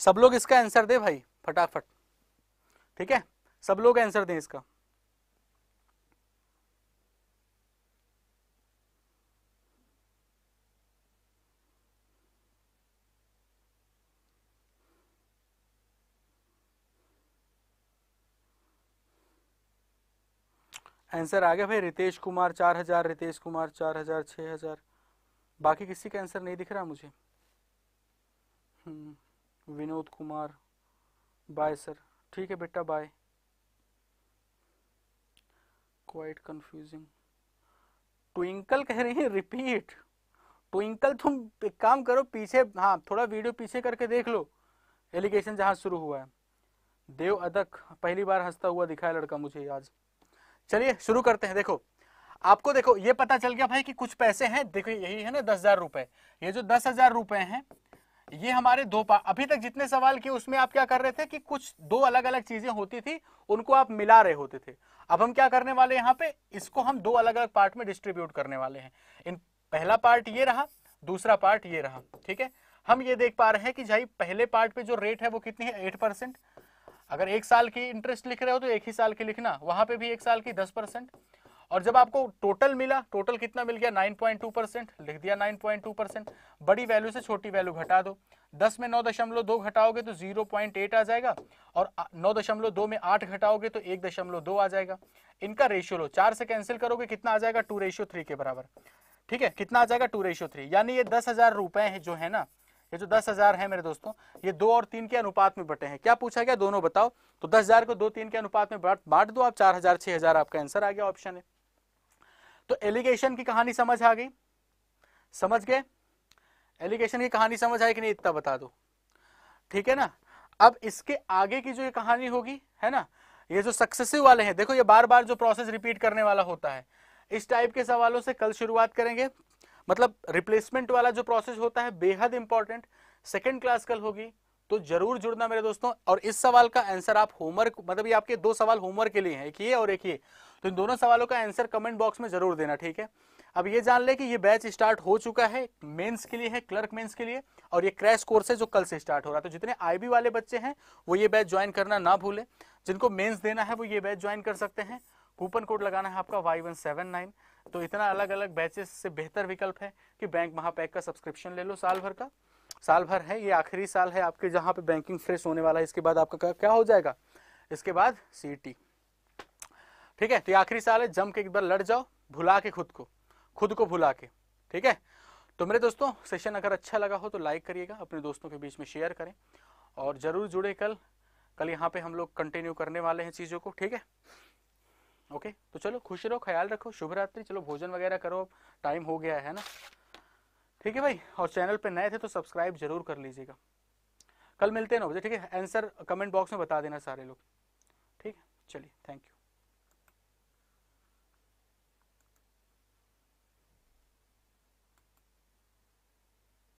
सब लोग इसका आंसर दे भाई फटाफट ठीक है सब लोग आंसर दें इसका आंसर आ गया भाई रितेश कुमार चार हजार रितेश कुमार चार हजार छह हजार बाकी किसी का आंसर नहीं दिख रहा मुझे हम्म विनोद कुमार बाय सर ठीक है बेटा बाय क्वाइट कंफ्यूजिंग ट्विंकल कह रहे हैं रिपीट ट्विंकल तुम एक काम करो पीछे हाँ थोड़ा वीडियो पीछे करके देख लो एलिगेशन जहां शुरू हुआ है देव अदक पहली बार हंसता हुआ दिखा है लड़का मुझे आज चलिए शुरू करते हैं देखो आपको देखो ये पता चल गया भाई कि कुछ पैसे हैं देखो यही है ना दस हजार रुपए ये जो दस हजार रुपए हैं ये हमारे दो पार्ट अभी तक जितने सवाल किए उसमें आप क्या कर रहे थे कि कुछ दो अलग अलग चीजें होती थी उनको आप मिला रहे होते थे अब हम क्या करने वाले यहाँ पे इसको हम दो अलग अलग पार्ट में डिस्ट्रीब्यूट करने वाले हैं इन पहला पार्ट ये रहा दूसरा पार्ट ये रहा ठीक है हम ये देख पा रहे हैं कि भाई पहले पार्ट पे जो रेट है वो कितनी है एट परसेंट अगर एक साल की इंटरेस्ट लिख रहे हो तो एक ही साल की लिखना वहां पे भी एक साल की दस परसेंट और जब आपको टोटल मिला टोटल कितना मिल गया 9.2 परसेंट लिख दिया 9.2 परसेंट बड़ी वैल्यू से छोटी वैल्यू घटा दो 10 में नौ दशमलव दो घटाओगे तो 0.8 आ जाएगा और नौ दशमलव दो में आठ घटाओगे तो एक दशमलव दो आ जाएगा इनका रेशियो लो चार से कैंसिल करोगे कितना आ जाएगा टू रेशियो थ्री के बराबर ठीक है कितना आ जाएगा टू रेशियो थ्री यानी ये दस हजार रुपए है जो है ना ये जो दस हजार है मेरे दोस्तों ये दो और तीन के अनुपात में बटे हैं क्या पूछा गया दोनों बताओ तो दस हजार को दो तीन के अनुपात में बांट दो आप चार हजार छह हजार आपका आंसर आ गया ऑप्शन है तो एलिगेशन की कहानी समझ आ गई समझ गए एलिगेशन की कहानी समझ आई कि नहीं इतना बता दो ठीक है ना अब इसके आगे की जो ये कहानी होगी है ना ये जो सक्सेसिव वाले हैं देखो ये बार बार जो प्रोसेस रिपीट करने वाला होता है इस टाइप के सवालों से कल शुरुआत करेंगे मतलब रिप्लेसमेंट वाला जो प्रोसेस होता है बेहद इंपॉर्टेंट सेकेंड क्लास कल होगी तो जरूर जुड़ना मेरे दोस्तों और इस सवाल का आंसर आप होमवर्क मतलब आपके दो सवाल होमवर्क के लिए हैं एक ये और एक ये तो इन दोनों सवालों का आंसर कमेंट बॉक्स में जरूर देना ठीक है अब ये जान ले कि ये बैच स्टार्ट हो चुका है मेंस के लिए है क्लर्क मेंस के लिए और ये क्रैश कोर्स है जो कल से स्टार्ट हो रहा है तो जितने आईबी वाले बच्चे हैं वो ये बैच ज्वाइन करना ना भूले जिनको मेंस देना है वो ये बैच ज्वाइन कर सकते हैं कूपन कोड लगाना है आपका वाई वन सेवन नाइन तो इतना अलग अलग बैचेस से बेहतर विकल्प है कि बैंक महापैक का सब्सक्रिप्शन ले लो साल भर का साल भर है ये आखिरी साल है आपके जहां पे बैंकिंग फ्रेश होने वाला है इसके बाद आपका क्या हो जाएगा इसके बाद सी e ठीक है तो ये आखिरी साल है जम के एक बार लड़ जाओ भुला के खुद को खुद को भुला के ठीक है तो मेरे दोस्तों सेशन अगर अच्छा लगा हो तो लाइक करिएगा अपने दोस्तों के बीच में शेयर करें और ज़रूर जुड़े कल कल यहाँ पे हम लोग कंटिन्यू करने वाले हैं चीज़ों को ठीक है ओके तो चलो खुश रहो ख्याल रखो शुभ रात्रि चलो भोजन वगैरह करो टाइम हो गया है ना ठीक है भाई और चैनल पे नए थे तो सब्सक्राइब जरूर कर लीजिएगा कल मिलते हैं नौ बजे ठीक है आंसर कमेंट बॉक्स में बता देना सारे लोग ठीक है चलिए थैंक यू